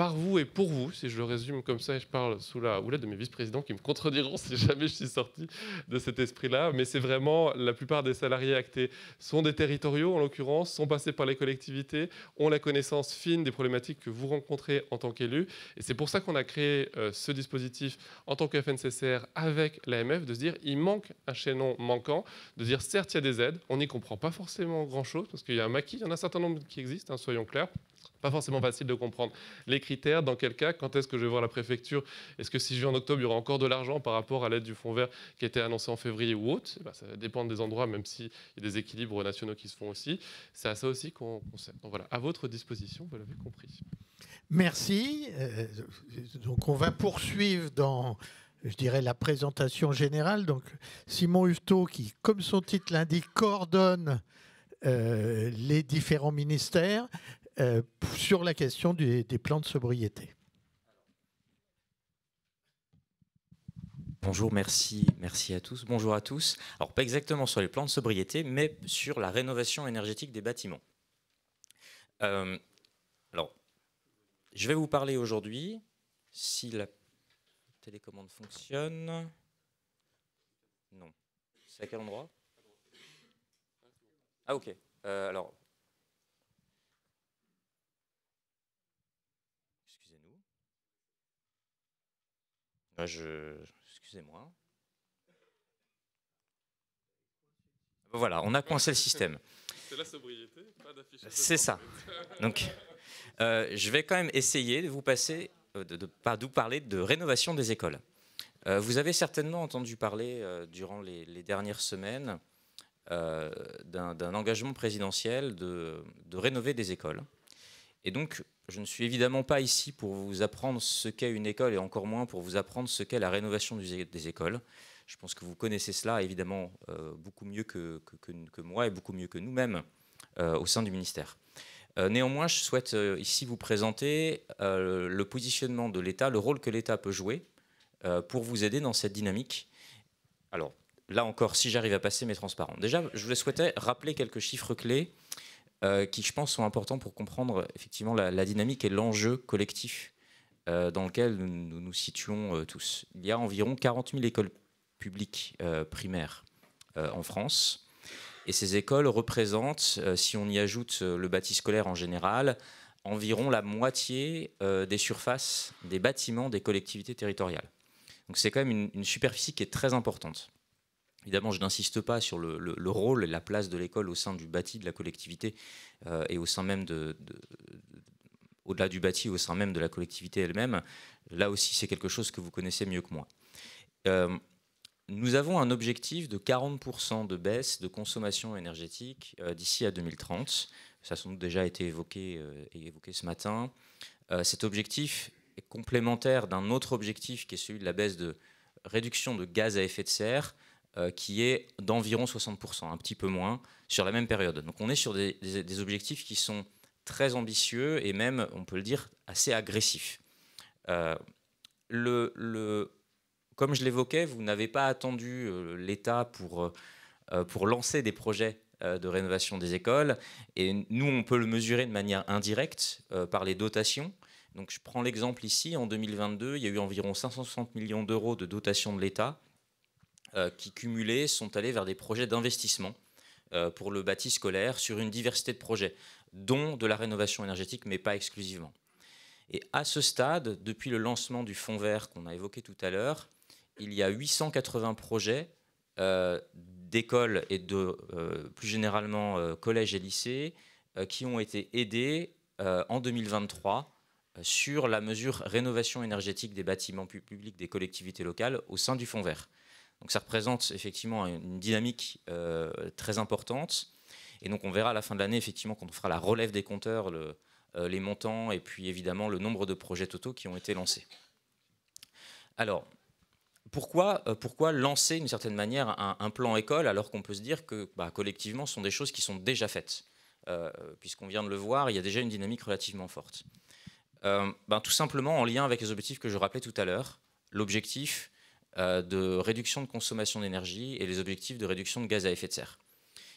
par vous et pour vous, si je le résume comme ça, et je parle sous la houlette de mes vice-présidents qui me contrediront si jamais je suis sorti de cet esprit-là, mais c'est vraiment la plupart des salariés actés sont des territoriaux, en l'occurrence, sont passés par les collectivités, ont la connaissance fine des problématiques que vous rencontrez en tant qu'élu et c'est pour ça qu'on a créé euh, ce dispositif en tant que FNCCR avec l'AMF, de se dire, il manque un chaînon manquant, de dire, certes, il y a des aides, on n'y comprend pas forcément grand-chose, parce qu'il y a un maquis, il y en a un certain nombre qui existent, hein, soyons clairs pas forcément facile de comprendre. Les critères, dans quel cas, quand est-ce que je vais voir la préfecture Est-ce que si je viens en octobre, il y aura encore de l'argent par rapport à l'aide du fonds vert qui a été annoncée en février ou août eh ben, Ça va des endroits, même s'il y a des équilibres nationaux qui se font aussi. C'est à ça aussi qu'on sait. Donc voilà, à votre disposition, vous l'avez compris. Merci. Euh, donc on va poursuivre dans je dirais, la présentation générale. Donc, Simon Husteau, qui, comme son titre l'indique, coordonne euh, les différents ministères, euh, sur la question des plans de sobriété. Bonjour, merci, merci à tous. Bonjour à tous. Alors pas exactement sur les plans de sobriété, mais sur la rénovation énergétique des bâtiments. Euh, alors, je vais vous parler aujourd'hui, si la télécommande fonctionne. Non. C'est à quel endroit Ah ok. Euh, alors, Ah, excusez-moi. Ah, voilà, on a coincé le système. C'est la sobriété, pas d'affichage. C'est ça. Donc, euh, je vais quand même essayer de vous passer, euh, de, parler de rénovation des écoles. Euh, vous avez certainement entendu parler durant les, dernières semaines d'un engagement présidentiel de rénover des écoles. Et donc, je ne suis évidemment pas ici pour vous apprendre ce qu'est une école et encore moins pour vous apprendre ce qu'est la rénovation des écoles. Je pense que vous connaissez cela évidemment euh, beaucoup mieux que, moi et beaucoup mieux que nous-mêmes euh, au sein du ministère. Euh, néanmoins, je souhaite ici vous présenter le positionnement de l'État, le rôle que l'État peut jouer pour vous aider dans cette dynamique. Alors, là encore, si j'arrive à passer mes transparents. Déjà, je voulais souhaitais rappeler quelques chiffres clés euh, qui, je pense, sont importants pour comprendre effectivement la, dynamique et l'enjeu collectif euh, dans lequel nous nous, situons euh, tous. Il y a environ 40 000 écoles publiques primaires en France. Et ces écoles représentent, si on y ajoute le bâti scolaire en général, environ la moitié des surfaces des bâtiments des collectivités territoriales. Donc c'est quand même une superficie qui est très importante. Évidemment, je n'insiste pas sur le, rôle et la place de l'école au sein du bâti, de la collectivité, euh, et au sein même de, au-delà du bâti, au sein même de la collectivité elle-même. Là aussi, c'est quelque chose que vous connaissez mieux que moi. Euh, nous avons un objectif de 40% de baisse de consommation énergétique euh, d'ici à 2030. Ça a sans doute déjà été évoqué, évoqué ce matin. cet objectif est complémentaire d'un autre objectif qui est celui de la baisse de réduction de gaz à effet de serre euh, qui est d'environ 60%, un petit peu moins, sur la même période. Donc on est sur des, objectifs qui sont très ambitieux et même, on peut le dire, assez agressifs. Euh, comme je l'évoquais, vous n'avez pas attendu euh, l'État pour, pour lancer des projets de rénovation des écoles. Et nous, on peut le mesurer de manière indirecte par les dotations. Donc je prends l'exemple ici, en 2022, il y a eu environ 560 millions d'euros de dotations de l'État euh, qui cumulés sont allés vers des projets d'investissement euh, pour le bâti scolaire sur une diversité de projets, dont de la rénovation énergétique, mais pas exclusivement. Et à ce stade, depuis le lancement du fonds vert qu'on a évoqué tout à l'heure, il y a 880 projets euh, d'écoles et de, plus généralement, collèges et lycées qui ont été aidés en 2023 sur la mesure rénovation énergétique des bâtiments publics des collectivités locales au sein du fonds vert. Donc ça représente effectivement une dynamique euh, très importante. Et donc on verra à la fin de l'année, effectivement, quand on fera la relève des compteurs, euh, les montants et puis évidemment le nombre de projets totaux qui ont été lancés. Alors, pourquoi, euh, pourquoi lancer d'une certaine manière un, plan école alors qu'on peut se dire que bah, collectivement ce sont des choses qui sont déjà faites Puisqu'on vient de le voir, il y a déjà une dynamique relativement forte. Ben, tout simplement en lien avec les objectifs que je rappelais tout à l'heure. L'objectif, euh, de réduction de consommation d'énergie et les objectifs de réduction de gaz à effet de serre.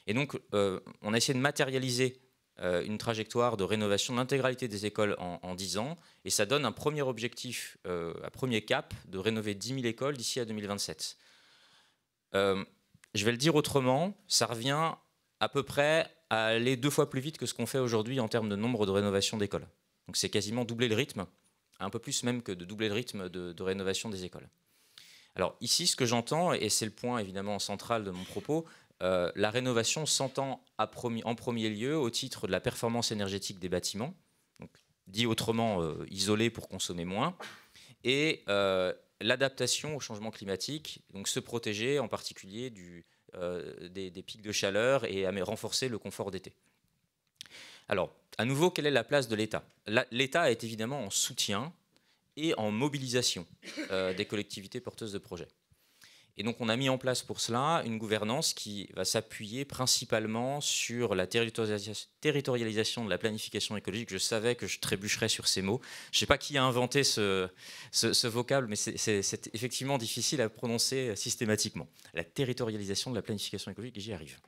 Et donc, euh, on a essayé de matérialiser euh, une trajectoire de rénovation de l'intégralité des écoles en, dix 10 ans, et ça donne un premier objectif, un premier cap, de rénover 10 000 écoles d'ici à 2027. je vais le dire autrement, ça revient à peu près à aller deux fois plus vite que ce qu'on fait aujourd'hui en termes de nombre de rénovations d'écoles. Donc c'est quasiment doubler le rythme, un peu plus même que de doubler le rythme de rénovation des écoles. Alors ici, ce que j'entends, et c'est le point évidemment central de mon propos, euh, la rénovation s'entend en premier lieu au titre de la performance énergétique des bâtiments, dit autrement euh, isoler pour consommer moins, et euh, l'adaptation au changement climatique, donc se protéger en particulier des, des, pics de chaleur et renforcer le confort d'été. Alors, à nouveau, quelle est la place de l'État L'État est évidemment en soutien et en mobilisation euh, des collectivités porteuses de projets. Et donc on a mis en place pour cela une gouvernance qui va s'appuyer principalement sur la territorialisation de la planification écologique. Je savais que je trébucherais sur ces mots. Je ne sais pas qui a inventé ce, vocable, mais c'est effectivement difficile à prononcer systématiquement. La territorialisation de la planification écologique, j'y arrive.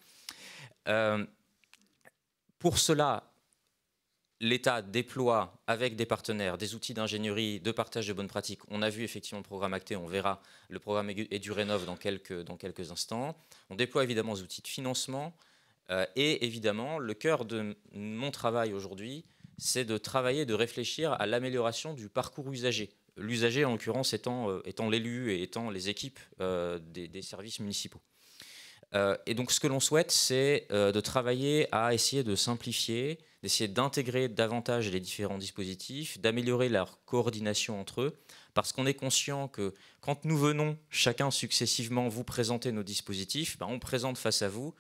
Euh, pour cela, l'État déploie avec des partenaires des outils d'ingénierie, de partage de bonnes pratiques. On a vu effectivement le programme Acté, on verra le programme et du Rénov dans quelques, dans quelques instants. On déploie évidemment des outils de financement. Euh, et évidemment, le cœur de mon travail aujourd'hui, c'est de travailler, de réfléchir à l'amélioration du parcours usager. L'usager, en l'occurrence, étant, euh, l'élu et étant les équipes euh, des services municipaux et donc, ce que l'on souhaite, c'est de travailler à essayer de simplifier, d'essayer d'intégrer davantage les différents dispositifs, d'améliorer leur coordination entre eux, parce qu'on est conscient que quand nous venons chacun successivement vous présenter nos dispositifs, ben, on présente face à vous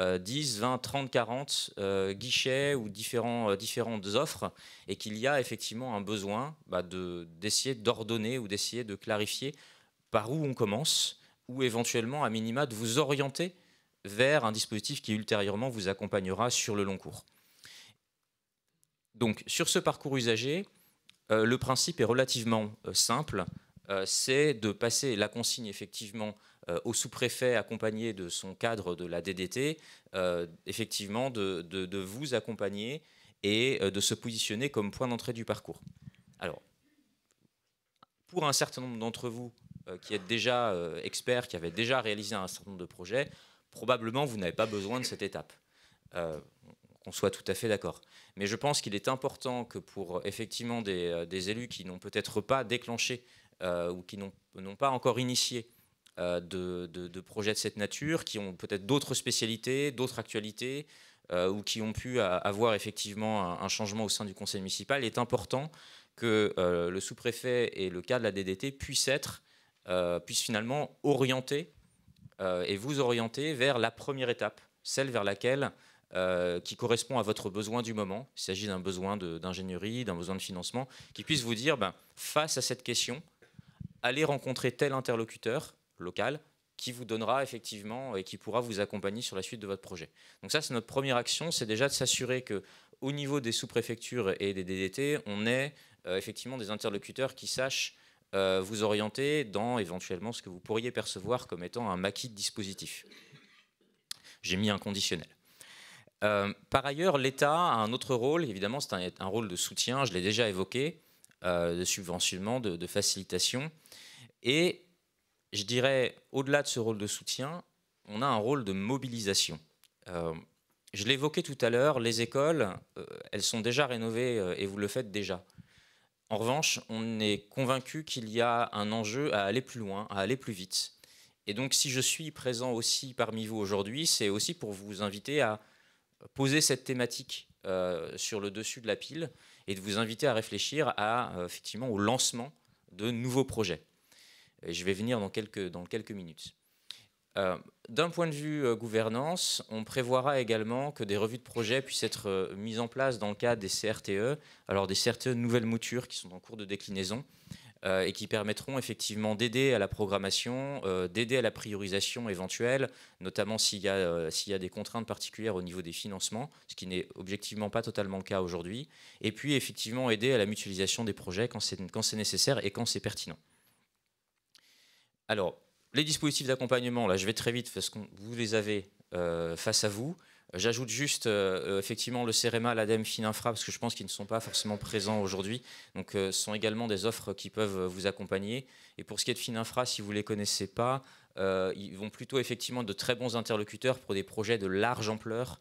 10, 20, 30, 40 guichets ou euh, différentes offres et qu'il y a effectivement un besoin bah, d'essayer d'ordonner ou d'essayer de clarifier par où on commence ou éventuellement à minima de vous orienter vers un dispositif qui ultérieurement vous accompagnera sur le long cours. Donc sur ce parcours usager, euh, le principe est relativement euh, simple. Euh, c'est de passer la consigne effectivement au sous-préfet accompagné de son cadre de la DDT, effectivement de, de, vous accompagner et de se positionner comme point d'entrée du parcours. Alors, pour un certain nombre d'entre vous qui êtes déjà experts, qui avez déjà réalisé un certain nombre de projets, probablement vous n'avez pas besoin de cette étape qu'on soit tout à fait d'accord. Mais je pense qu'il est important que pour euh, effectivement euh, des, élus qui n'ont peut-être pas déclenché euh, ou qui n'ont pas encore initié de, projets de cette nature, qui ont peut-être d'autres spécialités, d'autres actualités, ou qui ont pu avoir effectivement un, changement au sein du conseil municipal, il est important que le sous-préfet et le cas de la DDT puissent être, puissent finalement orienter et vous orienter vers la première étape, celle vers laquelle euh, qui correspond à votre besoin du moment, il s'agit d'un besoin d'ingénierie, d'un besoin de financement, qui puisse vous dire, ben, face à cette question, allez rencontrer tel interlocuteur local qui vous donnera effectivement et qui pourra vous accompagner sur la suite de votre projet. Donc ça, c'est notre première action, c'est déjà de s'assurer que au niveau des sous-préfectures et des DDT, on ait euh, effectivement des interlocuteurs qui sachent euh, vous orienter dans éventuellement ce que vous pourriez percevoir comme étant un maquis de dispositif. J'ai mis un conditionnel. Euh, par ailleurs, l'État a un autre rôle, évidemment, c'est un, rôle de soutien, je l'ai déjà évoqué, euh, de subventionnement, de, facilitation. Et je dirais, au-delà de ce rôle de soutien, on a un rôle de mobilisation. Euh, je l'évoquais tout à l'heure, les écoles, elles sont déjà rénovées et vous le faites déjà. En revanche, on est convaincu qu'il y a un enjeu à aller plus loin, à aller plus vite. Et donc, si je suis présent aussi parmi vous aujourd'hui, c'est aussi pour vous inviter à poser cette thématique euh, sur le dessus de la pile et de vous inviter à réfléchir à, euh, effectivement, au lancement de nouveaux projets. je vais venir dans quelques, dans quelques minutes. Euh, d'un point de vue gouvernance, on prévoira également que des revues de projets puissent être mises en place dans le cadre des CRTE, alors des CRTE e nouvelles moutures qui sont en cours de déclinaison, euh, et qui permettront effectivement d'aider à la programmation, euh, d'aider à la priorisation éventuelle, notamment s'il y, euh, y, a des contraintes particulières au niveau des financements, ce qui n'est objectivement pas totalement le cas aujourd'hui, et puis effectivement aider à la mutualisation des projets quand c'est nécessaire et quand c'est pertinent. Alors, les dispositifs d'accompagnement, là je vais très vite parce que vous les avez face à vous. J'ajoute juste euh, euh, effectivement le CEREMA, l'ADEME, Fininfra, parce que je pense qu'ils ne sont pas forcément présents aujourd'hui. Donc euh, ce sont également des offres qui peuvent vous accompagner. Et pour ce qui est de Fininfra, si vous ne les connaissez pas, ils vont plutôt effectivement de très bons interlocuteurs pour des projets de large ampleur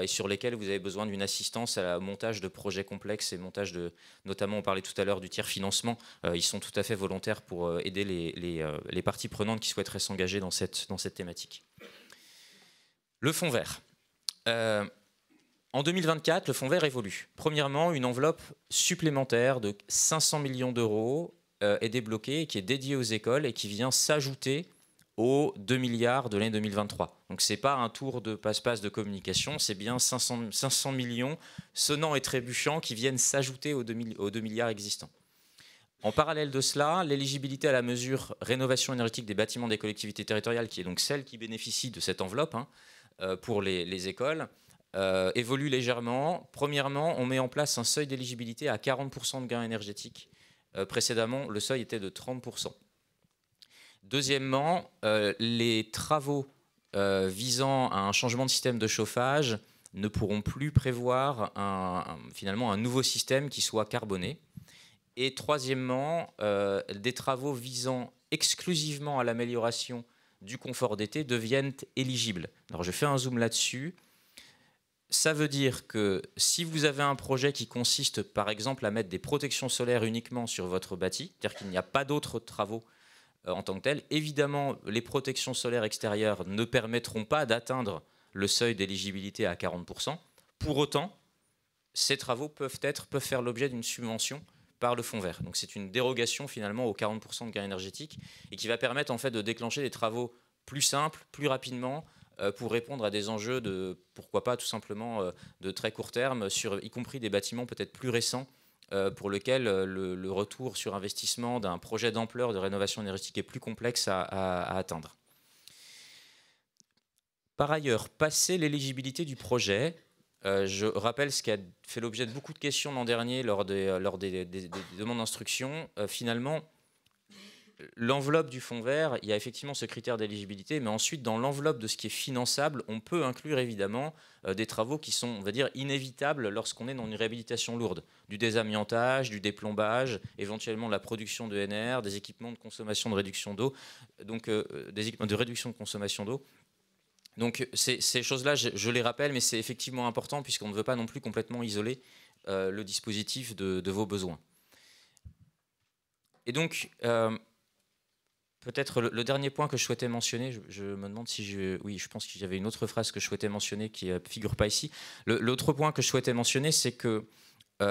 et sur lesquels vous avez besoin d'une assistance à la montage de projets complexes et montage de, notamment on parlait tout à l'heure du tiers financement, ils sont tout à fait volontaires pour aider les, parties prenantes qui souhaiteraient s'engager dans cette, dans cette thématique. Le fonds vert. Euh, en 2024, le fonds vert évolue. Premièrement, une enveloppe supplémentaire de 500 millions d'euros euh, est débloquée, qui est dédiée aux écoles et qui vient s'ajouter aux 2 milliards de l'année 2023. Donc ce n'est pas un tour de passe-passe de communication, c'est bien 500, millions sonnants et trébuchants qui viennent s'ajouter aux, aux 2 milliards existants. En parallèle de cela, l'éligibilité à la mesure rénovation énergétique des bâtiments des collectivités territoriales, qui est donc celle qui bénéficie de cette enveloppe, hein, euh, pour les, écoles euh, évolue légèrement. Premièrement, on met en place un seuil d'éligibilité à 40% de gains énergétiques. Euh, précédemment, le seuil était de 30%. Deuxièmement, les travaux visant à un changement de système de chauffage ne pourront plus prévoir un, finalement un nouveau système qui soit carboné. Et troisièmement, des travaux visant exclusivement à l'amélioration du confort d'été deviennent éligibles. Alors je fais un zoom là-dessus. Ça veut dire que si vous avez un projet qui consiste par exemple à mettre des protections solaires uniquement sur votre bâti, c'est-à-dire qu'il n'y a pas d'autres travaux euh, en tant que tels, évidemment les protections solaires extérieures ne permettront pas d'atteindre le seuil d'éligibilité à 40%. Pour autant, ces travaux peuvent, être, peuvent faire l'objet d'une subvention par le fonds vert. Donc c'est une dérogation finalement aux 40% de gains énergétiques et qui va permettre en fait de déclencher des travaux plus simples, plus rapidement euh, pour répondre à des enjeux de pourquoi pas tout simplement euh, de très court terme sur y compris des bâtiments peut-être plus récents euh, pour lesquels le, retour sur investissement d'un projet d'ampleur de rénovation énergétique est plus complexe à atteindre. Par ailleurs, passer l'éligibilité du projet, euh, je rappelle ce qui a fait l'objet de beaucoup de questions l'an dernier lors des, euh, demandes d'instruction. Euh, finalement, l'enveloppe du fonds vert, il y a effectivement ce critère d'éligibilité, mais ensuite, dans l'enveloppe de ce qui est finançable, on peut inclure évidemment des travaux qui sont, on va dire, inévitables lorsqu'on est dans une réhabilitation lourde. Du désamiantage, du déplombage, éventuellement la production de NR, des équipements de consommation de réduction d'eau, donc des équipements de réduction de consommation d'eau. Donc ces, choses-là, je, les rappelle, mais c'est effectivement important puisqu'on ne veut pas non plus complètement isoler euh, le dispositif de, vos besoins. Et donc, euh, peut-être le, dernier point que je souhaitais mentionner, je, me demande si je... Oui, je pense qu'il y avait une autre phrase que je souhaitais mentionner qui ne euh, figure pas ici. L'autre point que je souhaitais mentionner, c'est que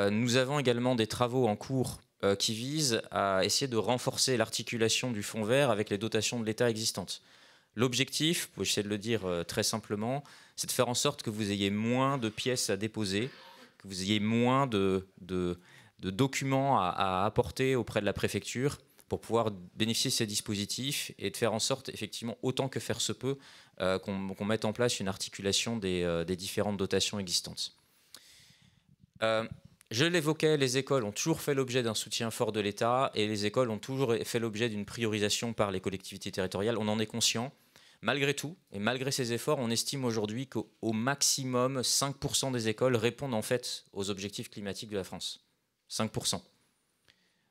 nous avons également des travaux en cours qui visent à essayer de renforcer l'articulation du fonds vert avec les dotations de l'État existantes. L'objectif, pour essayer de le dire euh, très simplement, c'est de faire en sorte que vous ayez moins de pièces à déposer, que vous ayez moins de, documents à, apporter auprès de la préfecture pour pouvoir bénéficier de ces dispositifs et de faire en sorte, effectivement, autant que faire se peut, euh, qu'on mette en place une articulation des, euh, différentes dotations existantes. Je l'évoquais, les écoles ont toujours fait l'objet d'un soutien fort de l'État et les écoles ont toujours fait l'objet d'une priorisation par les collectivités territoriales. On en est conscient. Malgré tout, et malgré ces efforts, on estime aujourd'hui qu'au maximum, 5% des écoles répondent en fait aux objectifs climatiques de la France. 5%.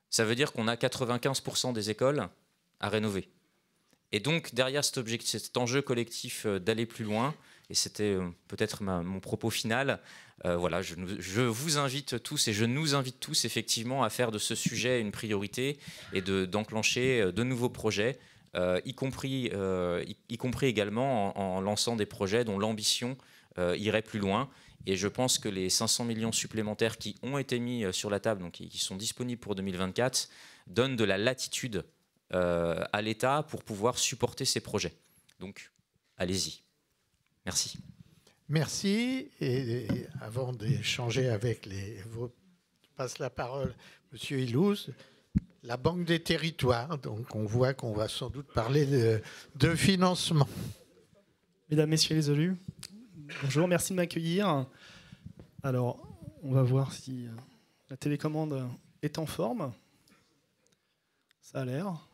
Ça veut dire qu'on a 95% des écoles à rénover. Et donc, derrière cet, objectif, cet enjeu collectif euh, d'aller plus loin, et c'était euh, peut-être mon propos final. Euh, voilà, je, vous invite tous et je nous invite tous effectivement à faire de ce sujet une priorité et d'enclencher euh, de, nouveaux projets, y, compris, y, compris également en, lançant des projets dont l'ambition irait plus loin. Et je pense que les 500 millions supplémentaires qui ont été mis sur la table, donc qui sont disponibles pour 2024, donnent de la latitude à l'État pour pouvoir supporter ces projets. Donc, allez-y. Merci. Merci. Et avant d'échanger avec les. Je passe la parole, Monsieur Ilouz, La Banque des territoires, donc on voit qu'on va sans doute parler de, de financement. Mesdames, Messieurs les élus, bonjour, merci de m'accueillir. Alors, on va voir si euh, la télécommande est en forme. Ça a l'air.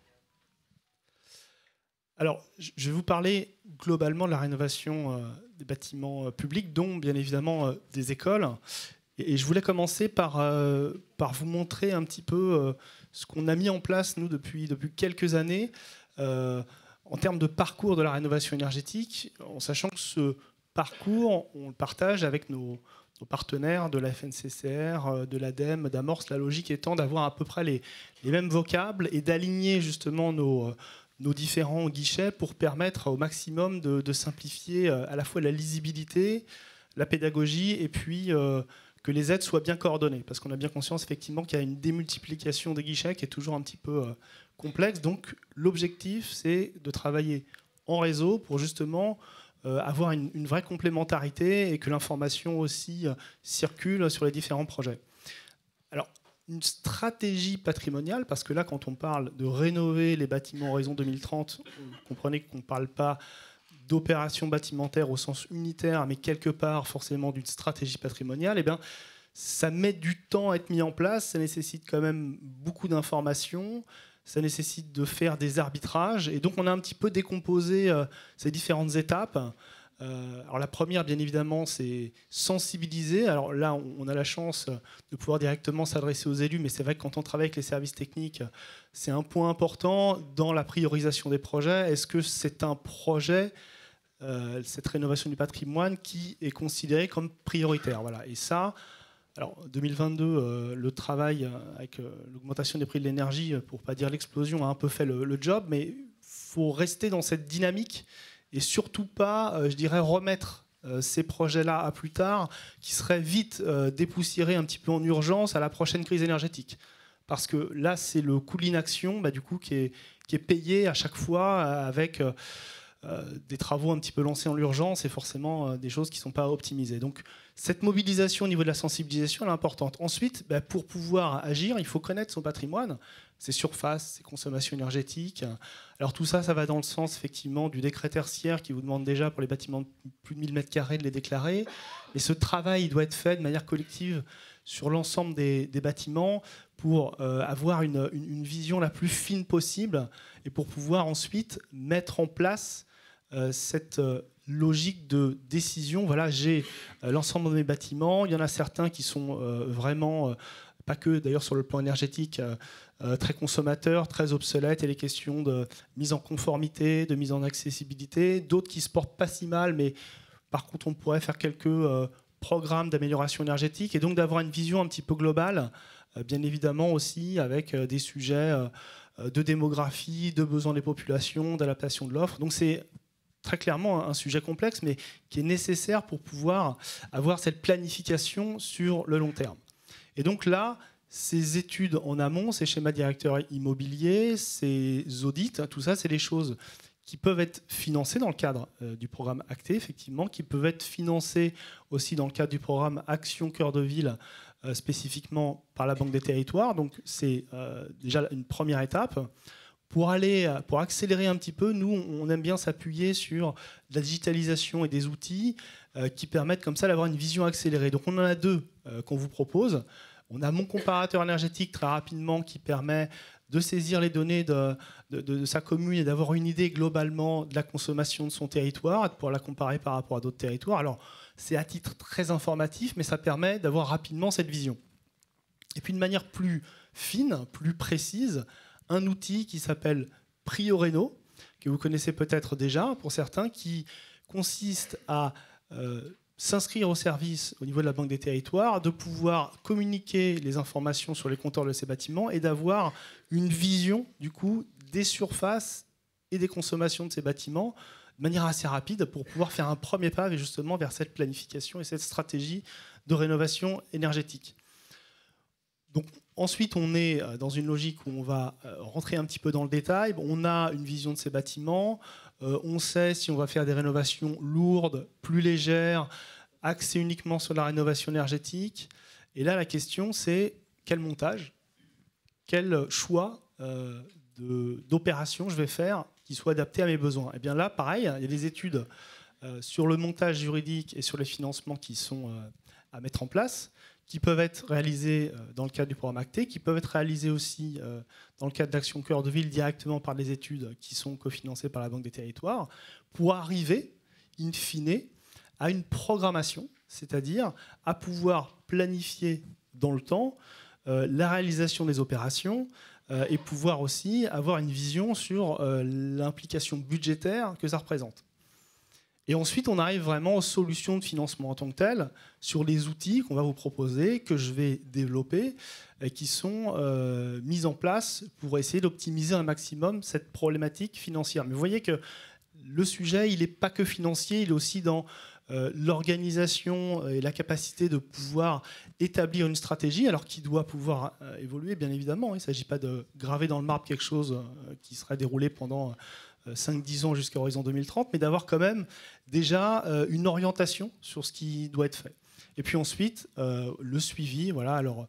Alors, je vais vous parler globalement de la rénovation euh, des bâtiments euh, publics, dont bien évidemment euh, des écoles. Et, je voulais commencer par, par vous montrer un petit peu ce qu'on a mis en place, nous, depuis, depuis quelques années, en termes de parcours de la rénovation énergétique, en sachant que ce parcours, on le partage avec nos, partenaires de la FNCCR, de l'ADEME, d'Amorce, la logique étant d'avoir à peu près les mêmes vocables et d'aligner justement nos, nos différents guichets pour permettre au maximum de, simplifier euh, à la fois la lisibilité, la pédagogie et puis euh, que les aides soient bien coordonnées. Parce qu'on a bien conscience effectivement qu'il y a une démultiplication des guichets qui est toujours un petit peu euh, complexe. Donc l'objectif, c'est de travailler en réseau pour justement avoir une, une, vraie complémentarité et que l'information aussi circule sur les différents projets. Alors une stratégie patrimoniale, parce que là, quand on parle de rénover les bâtiments Horizon 2030, vous comprenez qu'on ne parle pas d'opérations bâtimentaires au sens unitaire, mais quelque part forcément d'une stratégie patrimoniale, eh bien, ça met du temps à être mis en place, ça nécessite quand même beaucoup d'informations, ça nécessite de faire des arbitrages, et donc on a un petit peu décomposé euh, ces différentes étapes. Euh, alors la première, bien évidemment, c'est sensibiliser. Alors là, on a la chance de pouvoir directement s'adresser aux élus, mais c'est vrai que quand on travaille avec les services techniques, c'est un point important dans la priorisation des projets. Est-ce que c'est un projet euh, cette rénovation du patrimoine qui est considérée comme prioritaire. Voilà. Et ça, alors 2022, euh, le travail avec l'augmentation des prix de l'énergie, pour pas dire l'explosion, a un peu fait le, le job, mais faut rester dans cette dynamique et surtout pas, euh, je dirais, remettre euh, ces projets-là à plus tard, qui seraient vite euh, dépoussiérés un petit peu en urgence à la prochaine crise énergétique. Parce que là, c'est le coût de l'inaction bah, du coup, qui est, payé à chaque fois avec euh, des travaux un petit peu lancés en l'urgence et forcément euh, des choses qui ne sont pas optimisées. Donc cette mobilisation au niveau de la sensibilisation, est importante. Ensuite, bah, pour pouvoir agir, il faut connaître son patrimoine, ses surfaces, ses consommations énergétiques. Alors tout ça, ça va dans le sens effectivement du décret tertiaire qui vous demande déjà pour les bâtiments de plus de 1000 m2 de les déclarer. Et ce travail doit être fait de manière collective sur l'ensemble des, bâtiments pour euh, avoir une, une, vision la plus fine possible et pour pouvoir ensuite mettre en place euh, cette euh, logique de décision. Voilà, j'ai l'ensemble de mes bâtiments. Il y en a certains qui sont vraiment, pas que d'ailleurs sur le plan énergétique, très consommateurs, très obsolètes et les questions de mise en conformité, de mise en accessibilité. D'autres qui se portent pas si mal, mais par contre, on pourrait faire quelques programmes d'amélioration énergétique et donc d'avoir une vision un petit peu globale euh, bien évidemment aussi avec euh, des sujets euh, de démographie, de besoins des populations, d'adaptation de l'offre. Donc c'est très clairement un sujet complexe, mais qui est nécessaire pour pouvoir avoir cette planification sur le long terme. Et donc là, ces études en amont, ces schémas directeurs immobiliers, ces audits, hein, tout ça, c'est des choses qui peuvent être financées dans le cadre du programme Acté, effectivement, qui peuvent être financées aussi dans le cadre du programme Action Cœur de Ville euh, spécifiquement par la Banque des territoires. Donc c'est euh, déjà une première étape. Pour, aller, euh, pour accélérer un petit peu, nous, on aime bien s'appuyer sur la digitalisation et des outils qui permettent comme ça d'avoir une vision accélérée. Donc on en a deux qu'on vous propose. On a mon comparateur énergétique très rapidement qui permet de saisir les données de, sa commune et d'avoir une idée globalement de la consommation de son territoire, pour la comparer par rapport à d'autres territoires. Alors, c'est à titre très informatif, mais ça permet d'avoir rapidement cette vision. Et puis de manière plus fine, plus précise, un outil qui s'appelle Prioreno, que vous connaissez peut-être déjà pour certains, qui consiste à euh, s'inscrire au service au niveau de la Banque des Territoires, de pouvoir communiquer les informations sur les compteurs de ces bâtiments et d'avoir une vision du coup des surfaces et des consommations de ces bâtiments de manière assez rapide pour pouvoir faire un premier pas justement vers cette planification et cette stratégie de rénovation énergétique. Donc, ensuite, on est euh, dans une logique où on va euh, rentrer un petit peu dans le détail. On a une vision de ces bâtiments. Euh, on sait si on va faire des rénovations lourdes, plus légères, axées uniquement sur la rénovation énergétique. Et là, la question, c'est quel montage, quel choix d'opération je vais faire qui soit adapté à mes besoins. Et eh bien là, pareil, il y a des études euh, sur le montage juridique et sur les financements qui sont euh, à mettre en place, qui peuvent être réalisées euh, dans le cadre du programme Acté, qui peuvent être réalisées aussi dans le cadre d'Action Cœur de Ville directement par des études qui sont cofinancées par la Banque des Territoires, pour arriver, in fine, à une programmation, c'est-à-dire à pouvoir planifier dans le temps la réalisation des opérations, euh, et pouvoir aussi avoir une vision sur euh, l'implication budgétaire que ça représente. Et ensuite, on arrive vraiment aux solutions de financement en tant que telles, sur les outils qu'on va vous proposer, que je vais développer, et euh, qui sont euh, mis en place pour essayer d'optimiser un maximum cette problématique financière. Mais vous voyez que le sujet, il n'est pas que financier, il est aussi dans euh, l'organisation euh, et la capacité de pouvoir établir une stratégie, alors qui doit pouvoir euh, évoluer, bien évidemment. Il ne s'agit pas de graver dans le marbre quelque chose qui serait déroulé pendant 5-10 ans jusqu'à horizon 2030, mais d'avoir quand même déjà une orientation sur ce qui doit être fait. Et puis ensuite, le suivi, voilà, alors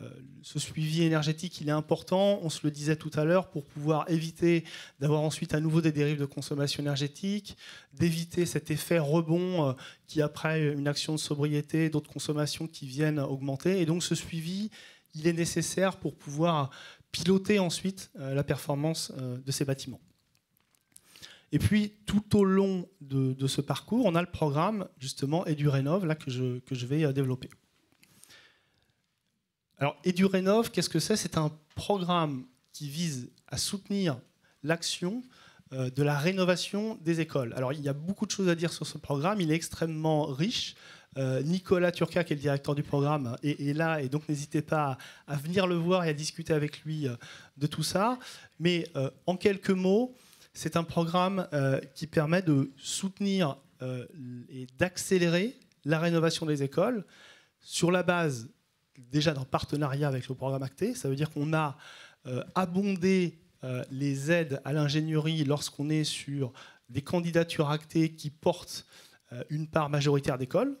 euh, ce suivi énergétique, il est important, on se le disait tout à l'heure, pour pouvoir éviter d'avoir ensuite à nouveau des dérives de consommation énergétique, d'éviter cet effet rebond euh, qui, après une action de sobriété, d'autres consommations qui viennent augmenter. Et donc ce suivi, il est nécessaire pour pouvoir piloter ensuite euh, la performance de ces bâtiments. Et puis, tout au long de, ce parcours, on a le programme, justement, et du rénov, là, que que je vais développer. Alors, EduRénov, qu'est-ce que c'est C'est un programme qui vise à soutenir l'action euh, de la rénovation des écoles. Alors, il y a beaucoup de choses à dire sur ce programme. Il est extrêmement riche. Euh, Nicolas Turca, qui est le directeur du programme, est, là, et donc n'hésitez pas à, venir le voir et à discuter avec lui euh, de tout ça. Mais en quelques mots, c'est un programme qui permet de soutenir et d'accélérer la rénovation des écoles sur la base déjà dans partenariat avec le programme Acté. Ça veut dire qu'on a euh, abondé euh, les aides à l'ingénierie lorsqu'on est sur des candidatures actées qui portent euh, une part majoritaire d'école,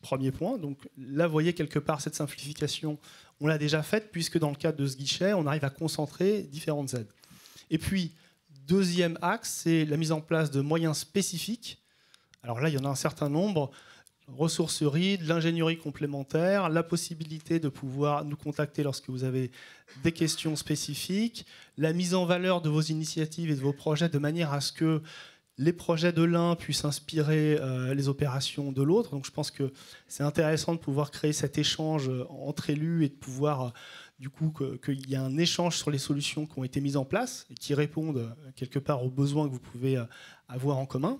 Premier point. Donc là, vous voyez quelque part cette simplification, on l'a déjà faite puisque dans le cadre de ce guichet, on arrive à concentrer différentes aides. Et puis, deuxième axe, c'est la mise en place de moyens spécifiques. Alors là, il y en a un certain nombre ressourcerie, de l'ingénierie complémentaire, la possibilité de pouvoir nous contacter lorsque vous avez des questions spécifiques, la mise en valeur de vos initiatives et de vos projets de manière à ce que les projets de l'un puissent inspirer euh, les opérations de l'autre. Donc je pense que c'est intéressant de pouvoir créer cet échange euh, entre élus et de pouvoir, euh, du coup, qu'il y ait un échange sur les solutions qui ont été mises en place et qui répondent quelque part aux besoins que vous pouvez avoir en commun.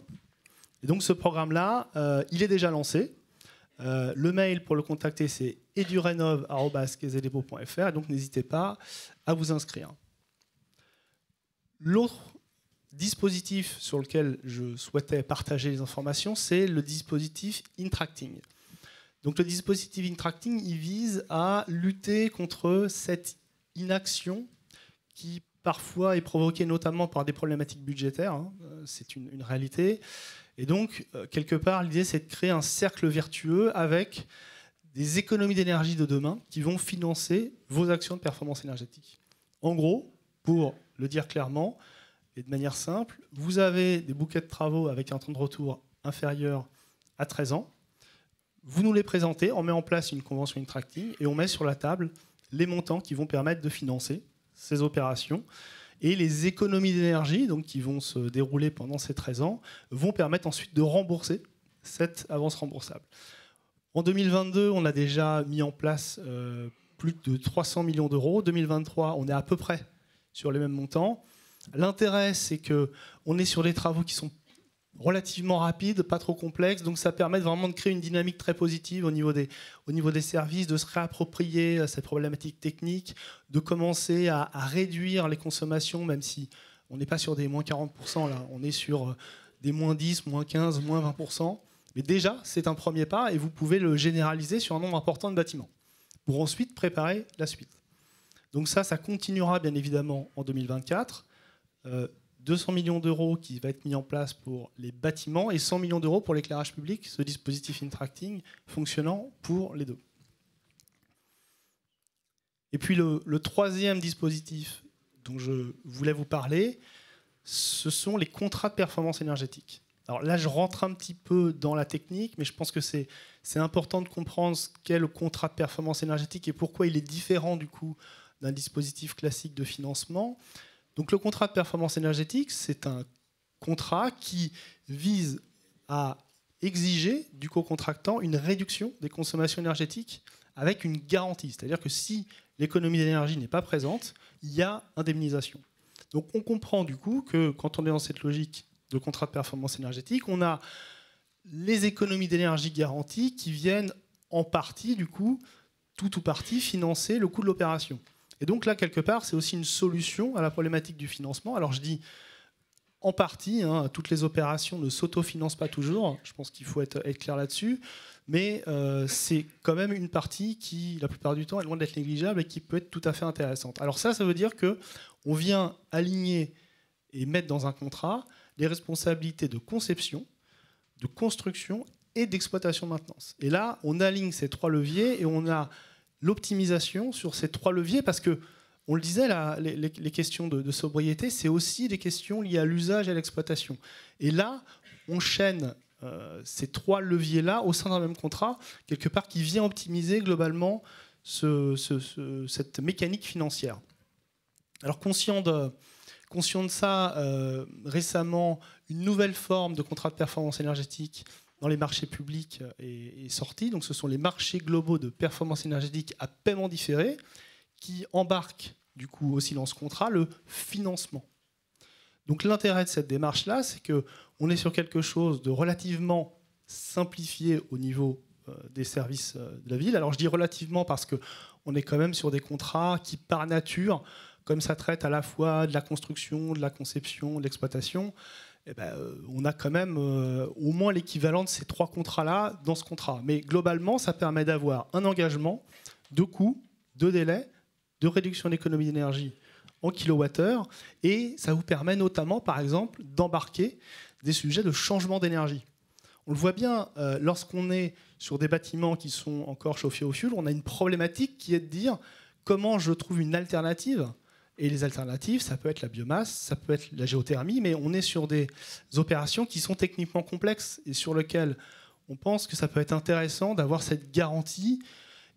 Et donc ce programme-là, euh, il est déjà lancé. Euh, le mail pour le contacter, c'est edurenov.fr. donc n'hésitez pas à vous inscrire. L'autre dispositif sur lequel je souhaitais partager les informations, c'est le dispositif Intracting. Donc le dispositif Intracting, il vise à lutter contre cette inaction qui parfois est provoquée notamment par des problématiques budgétaires, hein. euh, c'est une, réalité, et donc, euh, quelque part, l'idée, c'est de créer un cercle vertueux avec des économies d'énergie de demain qui vont financer vos actions de performance énergétique. En gros, pour le dire clairement et de manière simple, vous avez des bouquets de travaux avec un temps de retour inférieur à 13 ans. Vous nous les présentez, on met en place une convention in et on met sur la table les montants qui vont permettre de financer ces opérations. Et les économies d'énergie, donc qui vont se dérouler pendant ces 13 ans, vont permettre ensuite de rembourser cette avance remboursable. En 2022, on a déjà mis en place euh, plus de 300 millions d'euros. 2023, on est à peu près sur les mêmes montants. L'intérêt, c'est que on est sur des travaux qui sont relativement rapide, pas trop complexe. Donc ça permet vraiment de créer une dynamique très positive au niveau des, services, de se réapproprier euh, cette problématique technique, de commencer à, réduire les consommations, même si on n'est pas sur des moins 40%, là, on est sur euh, des moins 10, moins 15, moins 20%. Mais déjà, c'est un premier pas et vous pouvez le généraliser sur un nombre important de bâtiments pour ensuite préparer la suite. Donc ça, ça continuera bien évidemment en 2024. 200 millions d'euros qui va être mis en place pour les bâtiments et 100 millions d'euros pour l'éclairage public, ce dispositif Intracting fonctionnant pour les deux. Et puis le, le troisième dispositif dont je voulais vous parler, ce sont les contrats de performance énergétique. Alors là, je rentre un petit peu dans la technique, mais je pense que c'est important de comprendre quel qu'est le contrat de performance énergétique et pourquoi il est différent du coup d'un dispositif classique de financement. Donc le contrat de performance énergétique, c'est un contrat qui vise à exiger du co-contractant une réduction des consommations énergétiques avec une garantie. C'est-à-dire que si l'économie d'énergie n'est pas présente, il y a indemnisation. Donc on comprend du coup que quand on est dans cette logique de contrat de performance énergétique, on a les économies d'énergie garanties qui viennent en partie du coup, tout ou partie, financer le coût de l'opération. Et donc là, quelque part, c'est aussi une solution à la problématique du financement. Alors je dis en partie, hein, toutes les opérations ne s'autofinancent pas toujours, je pense qu'il faut être, clair là-dessus, mais euh, c'est quand même une partie qui, la plupart du temps, est loin d'être négligeable et qui peut être tout à fait intéressante. Alors ça, ça veut dire qu'on vient aligner et mettre dans un contrat les responsabilités de conception, de construction et d'exploitation de maintenance. Et là, on aligne ces trois leviers et on a l'optimisation sur ces trois leviers parce que on le disait, les, questions de, sobriété, c'est aussi des questions liées à l'usage et à l'exploitation. Et là, on chaîne euh, ces trois leviers-là au sein d'un même contrat, quelque part qui vient optimiser globalement cette mécanique financière. Alors conscient de, ça, euh, récemment, une nouvelle forme de contrat de performance énergétique dans les marchés publics et sortis. Donc ce sont les marchés globaux de performance énergétique à paiement différé qui embarquent du coup aussi dans ce contrat le financement. Donc l'intérêt de cette démarche-là, c'est que on est sur quelque chose de relativement simplifié au niveau euh, des services euh, de la ville. Alors je dis relativement parce qu'on est quand même sur des contrats qui, par nature, comme ça traite à la fois de la construction, de la conception, de l'exploitation, eh ben, euh, on a quand même euh, au moins l'équivalent de ces trois contrats-là dans ce contrat. Mais globalement, ça permet d'avoir un engagement, de coûts, de délais, de réduction l'économie d'énergie en kilowattheure, et ça vous permet notamment, par exemple, d'embarquer des sujets de changement d'énergie. On le voit bien, euh, lorsqu'on est sur des bâtiments qui sont encore chauffés au fioul, on a une problématique qui est de dire comment je trouve une alternative et les alternatives, ça peut être la biomasse, ça peut être la géothermie, mais on est sur des opérations qui sont techniquement complexes et sur lesquelles on pense que ça peut être intéressant d'avoir cette garantie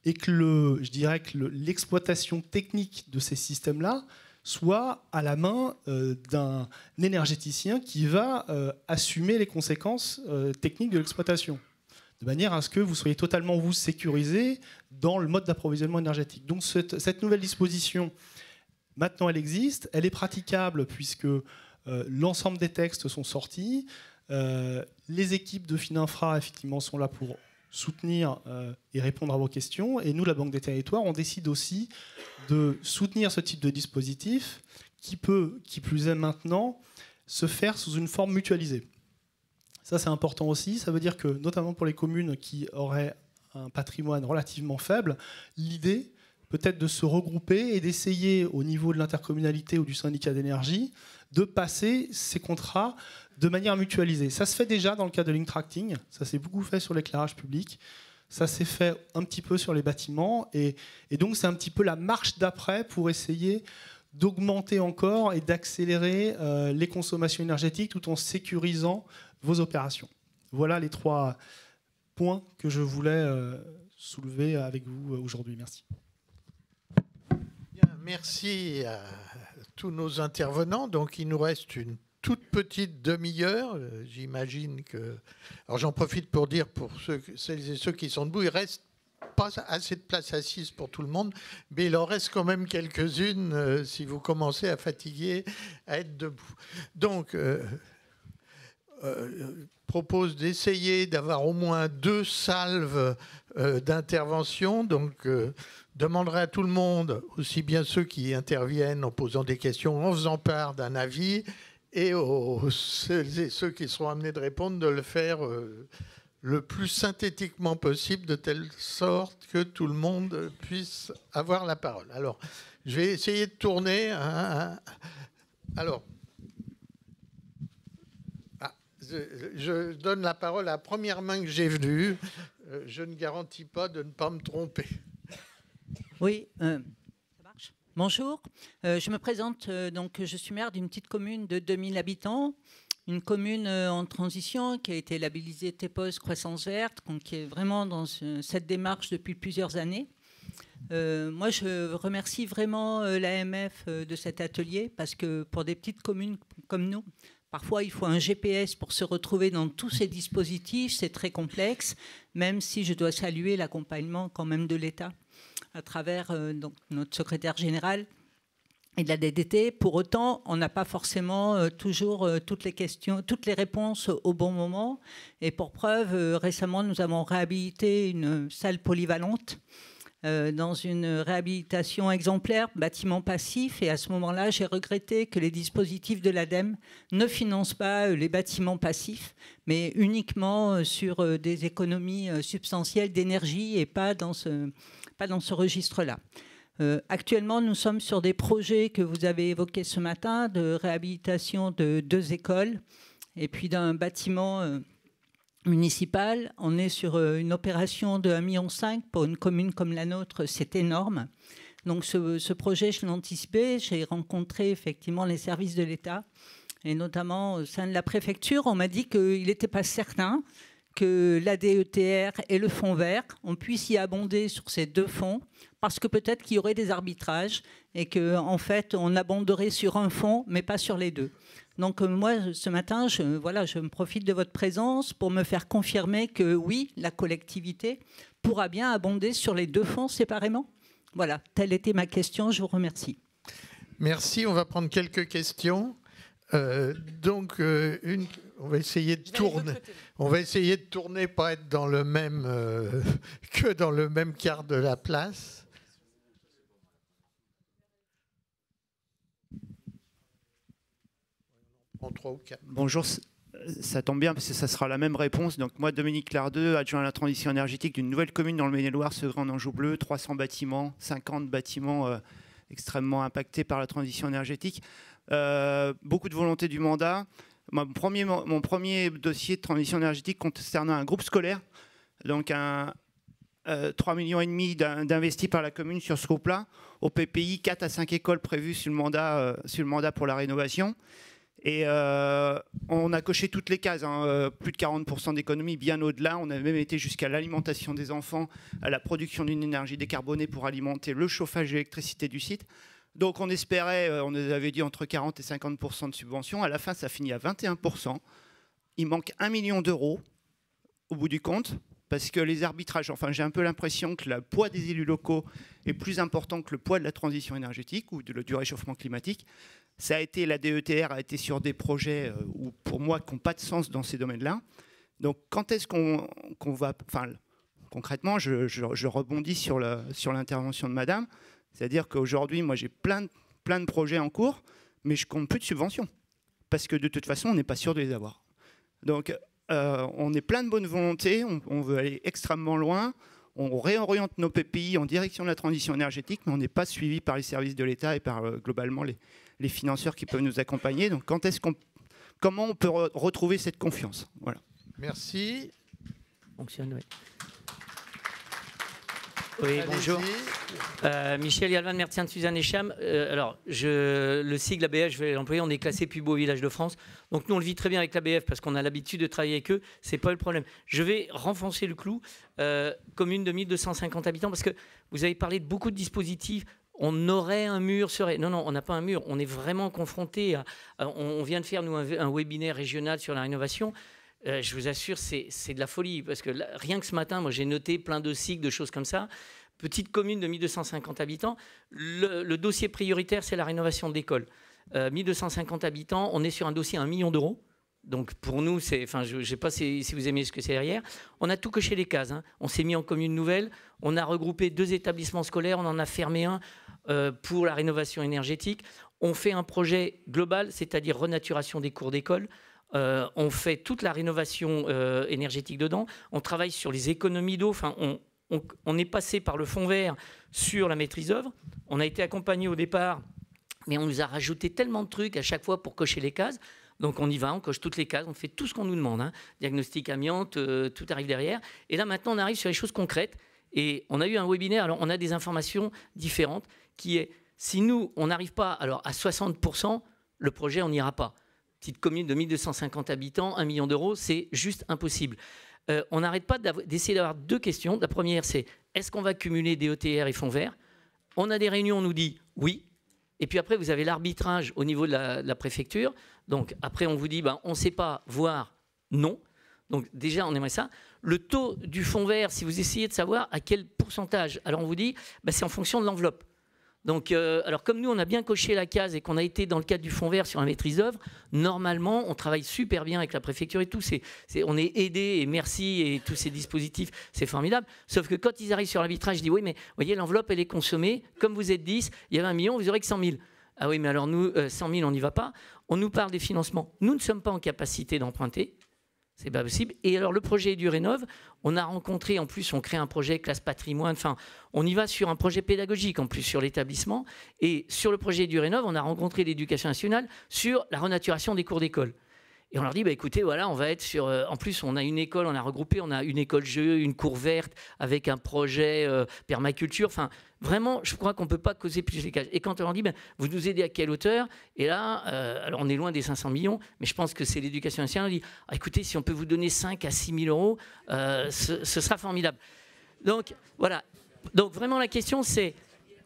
et que le, je dirais que l'exploitation technique de ces systèmes-là soit à la main euh, d'un énergéticien qui va euh, assumer les conséquences euh, techniques de l'exploitation, de manière à ce que vous soyez totalement vous sécurisé dans le mode d'approvisionnement énergétique. Donc cette, cette nouvelle disposition Maintenant, elle existe, elle est praticable puisque euh, l'ensemble des textes sont sortis. Euh, les équipes de Fininfra, effectivement, sont là pour soutenir euh, et répondre à vos questions. Et nous, la Banque des Territoires, on décide aussi de soutenir ce type de dispositif qui peut, qui plus est maintenant, se faire sous une forme mutualisée. Ça, c'est important aussi. Ça veut dire que, notamment pour les communes qui auraient un patrimoine relativement faible, l'idée, peut-être de se regrouper et d'essayer au niveau de l'intercommunalité ou du syndicat d'énergie de passer ces contrats de manière mutualisée. Ça se fait déjà dans le cas de tracting, ça s'est beaucoup fait sur l'éclairage public, ça s'est fait un petit peu sur les bâtiments, et, donc c'est un petit peu la marche d'après pour essayer d'augmenter encore et d'accélérer euh, les consommations énergétiques tout en sécurisant vos opérations. Voilà les trois points que je voulais euh, soulever avec vous euh, aujourd'hui. Merci. Merci à tous nos intervenants. Donc, il nous reste une toute petite demi-heure. J'imagine que. Alors, j'en profite pour dire pour ceux, celles et ceux qui sont debout, il reste pas assez de place assise pour tout le monde, mais il en reste quand même quelques-unes euh, si vous commencez à fatiguer, à être debout. Donc, euh, euh, propose d'essayer d'avoir au moins deux salves euh, d'intervention. Donc, euh, demanderai à tout le monde, aussi bien ceux qui interviennent en posant des questions, en faisant part d'un avis, et aux, ceux qui seront amenés de répondre, de le faire euh, le plus synthétiquement possible, de telle sorte que tout le monde puisse avoir la parole. Alors, je vais essayer de tourner. Hein, hein. alors. Ah, je, je donne la parole à la première main que j'ai venue. Euh, je ne garantis pas de ne pas me tromper. Oui. Euh, ça marche. Bonjour, euh, je me présente, donc je suis maire d'une petite commune de 2000 habitants, une commune en transition qui a été labellisée TEPOS Croissance Verte, qui est vraiment dans cette démarche depuis plusieurs années. moi, je remercie vraiment l'AMF de cet atelier parce que pour des petites communes comme nous, Parfois, il faut un GPS pour se retrouver dans tous ces dispositifs. C'est très complexe, même si je dois saluer l'accompagnement quand même de l'État à travers euh, donc, notre secrétaire général et de la DDT. Pour autant, on n'a pas forcément euh, toujours euh, toutes les questions, toutes les réponses au bon moment. Et pour preuve, récemment, nous avons réhabilité une salle polyvalente euh, dans une réhabilitation exemplaire, bâtiment passif. Et à ce moment-là, j'ai regretté que les dispositifs de l'ADEME ne financent pas euh, les bâtiments passifs, mais uniquement euh, sur des économies substantielles d'énergie et pas dans ce, pas dans ce registre-là. actuellement, nous sommes sur des projets que vous avez évoqués ce matin de réhabilitation de deux écoles et puis d'un bâtiment municipale. On est sur euh, une opération de 1,5 million pour une commune comme la nôtre, c'est énorme. Donc ce, projet, je l'ai j'ai rencontré effectivement les services de l'État, et notamment au sein de la préfecture, on m'a dit qu'il n'était pas certain que la DETR et le fonds vert, on puisse y abonder sur ces deux fonds, parce que peut-être qu'il y aurait des arbitrages et qu'en fait, on abonderait sur un fonds, mais pas sur les deux. Donc euh, moi, ce matin, je, voilà, je me profite de votre présence pour me faire confirmer que oui, la collectivité pourra bien abonder sur les deux fonds séparément. Voilà, telle était ma question. Je vous remercie. Merci. On va prendre quelques questions. Euh, donc, euh, une, on va essayer de tourner. On va essayer de tourner, pas être dans le même que dans le même quart de la place. ou Bonjour, ça tombe bien parce que ça sera la même réponse. Donc moi, Dominique Lardeux, adjoint à la transition énergétique d'une nouvelle commune dans le Maine-et-Loire, ce grand enjeu Bleu, 300 bâtiments, 50 bâtiments euh, extrêmement impactés par la transition énergétique. Euh, beaucoup de volonté du mandat. Mon premier, dossier de transition énergétique concernant un groupe scolaire, donc un, euh, 3,5 millions et demi d'investis par la commune sur ce groupe-là. Au PPI, 4 à 5 écoles prévues sur le mandat, euh, sur le mandat pour la rénovation. Et euh, on a coché toutes les cases, hein, euh, plus de 40% d'économie, bien au-delà. On a même été jusqu'à l'alimentation des enfants, à la production d'une énergie décarbonée pour alimenter le chauffage et l'électricité du site. Donc on espérait, euh, on nous avait dit entre 40 et 50% de subvention. À la fin, ça finit à 21%. Il manque 1 million d'euros au bout du compte parce que les arbitrages, enfin j'ai un peu l'impression que le poids des élus locaux est plus important que le poids de la transition énergétique ou de, du réchauffement climatique. Ça a été, la DETR a été sur des projets euh, où, pour moi, qui n'ont pas de sens dans ces domaines-là. Donc, quand est-ce qu'on va. Enfin, concrètement, je, rebondis sur l'intervention de madame. C'est-à-dire qu'aujourd'hui, moi, j'ai plein de, plein de projets en cours, mais je compte plus de subventions. Parce que de toute façon, on n'est pas sûr de les avoir. Donc, euh, on est plein de bonne volonté, on, veut aller extrêmement loin, on réoriente nos PPI en direction de la transition énergétique, mais on n'est pas suivi par les services de l'État et par euh, globalement les, les financeurs qui peuvent nous accompagner. Donc, quand est-ce qu'on, comment on peut retrouver cette confiance Voilà. Merci. oui. Oui, bonjour. Euh, Michel Yalvan, Mertien de Suzanne Echam. Euh, alors, je, le sigle ABF, je vais l'employer, on est classé plus beau village de France. Donc, nous, on le vit très bien avec l'ABF parce qu'on a l'habitude de travailler avec eux. C'est pas le problème. Je vais renfoncer le clou, euh, commune de 1250 habitants, parce que vous avez parlé de beaucoup de dispositifs, on aurait un mur serait Non, non, on n'a pas un mur. On est vraiment confronté à... On vient de faire, nous, un, webinaire régional sur la rénovation. Euh, je vous assure, c'est de la folie. Parce que rien que ce matin, moi, j'ai noté plein de cycles, de choses comme ça. Petite commune de 1250 habitants. Le, dossier prioritaire, c'est la rénovation d'écoles. 1250 euh, habitants, on est sur un dossier à 1 million d'euros. Donc pour nous, c'est, enfin, je ne sais pas si, vous aimez ce que c'est derrière. On a tout coché les cases. Hein. On s'est mis en commune nouvelle. On a regroupé deux établissements scolaires. On en a fermé un. Euh, pour la rénovation énergétique. On fait un projet global, c'est-à-dire renaturation des cours d'école. Euh, on fait toute la rénovation euh, énergétique dedans. On travaille sur les économies d'eau. Enfin, on, est passé par le fond vert sur la maîtrise d'œuvre. On a été accompagné au départ, mais on nous a rajouté tellement de trucs à chaque fois pour cocher les cases. Donc on y va, on coche toutes les cases, on fait tout ce qu'on nous demande. Hein. Diagnostic amiante, tout arrive derrière. Et là maintenant, on arrive sur les choses concrètes. Et on a eu un webinaire, alors on a des informations différentes qui est, si nous, on n'arrive pas alors à 60%, le projet, on n'ira pas. Petite commune de 1250 habitants, 1 million d'euros, c'est juste impossible. Euh, on n'arrête pas d'essayer d'avoir deux questions. La première, c'est est-ce qu'on va cumuler DETR e et fonds verts On a des réunions, on nous dit oui. Et puis après, vous avez l'arbitrage au niveau de la, préfecture. Donc après, on vous dit, ben, on ne sait pas, voire non. Donc déjà, on aimerait ça. Le taux du fonds vert, si vous essayez de savoir à quel pourcentage, alors on vous dit, bah, c'est en fonction de l'enveloppe. Donc, euh, alors comme nous, on a bien coché la case et qu'on a été dans le cadre du fonds vert sur la maîtrise d'œuvre, normalement, on travaille super bien avec la préfecture et tout. on est aidé et merci et tous ces dispositifs, c'est formidable. Sauf que quand ils arrivent sur l'arbitrage, ils disent oui, mais vous voyez, l'enveloppe, elle est consommée. Comme vous êtes 10, il y avait un million, vous aurez que 100 000. Ah oui, mais alors nous, 100 euh, 000, on n'y va pas. On nous parle des financements. Nous ne sommes pas en capacité d'emprunter. C'est pas possible. Et alors, le projet du Rénov, on a rencontré, en plus, on crée un projet classe patrimoine. Enfin, on y va sur un projet pédagogique, en plus, sur l'établissement. Et sur le projet du Rénov, on a rencontré l'éducation nationale sur la renaturation des cours d'école. Et on leur dit, bah, écoutez, voilà, on va être sur. Euh, en plus, on a une école, on a regroupé, on a une école jeu, une cour verte, avec un projet euh, permaculture. Enfin, vraiment, je crois qu'on ne peut pas causer plus de cages. Et quand on leur dit, ben, vous nous aidez à quelle hauteur Et là, euh, alors on est loin des 500 millions, mais je pense que c'est l'éducation nationale. On dit, ah, écoutez, si on peut vous donner 5 à 6 000 euros, ce, ce sera formidable. Donc, voilà. Donc, vraiment, la question, c'est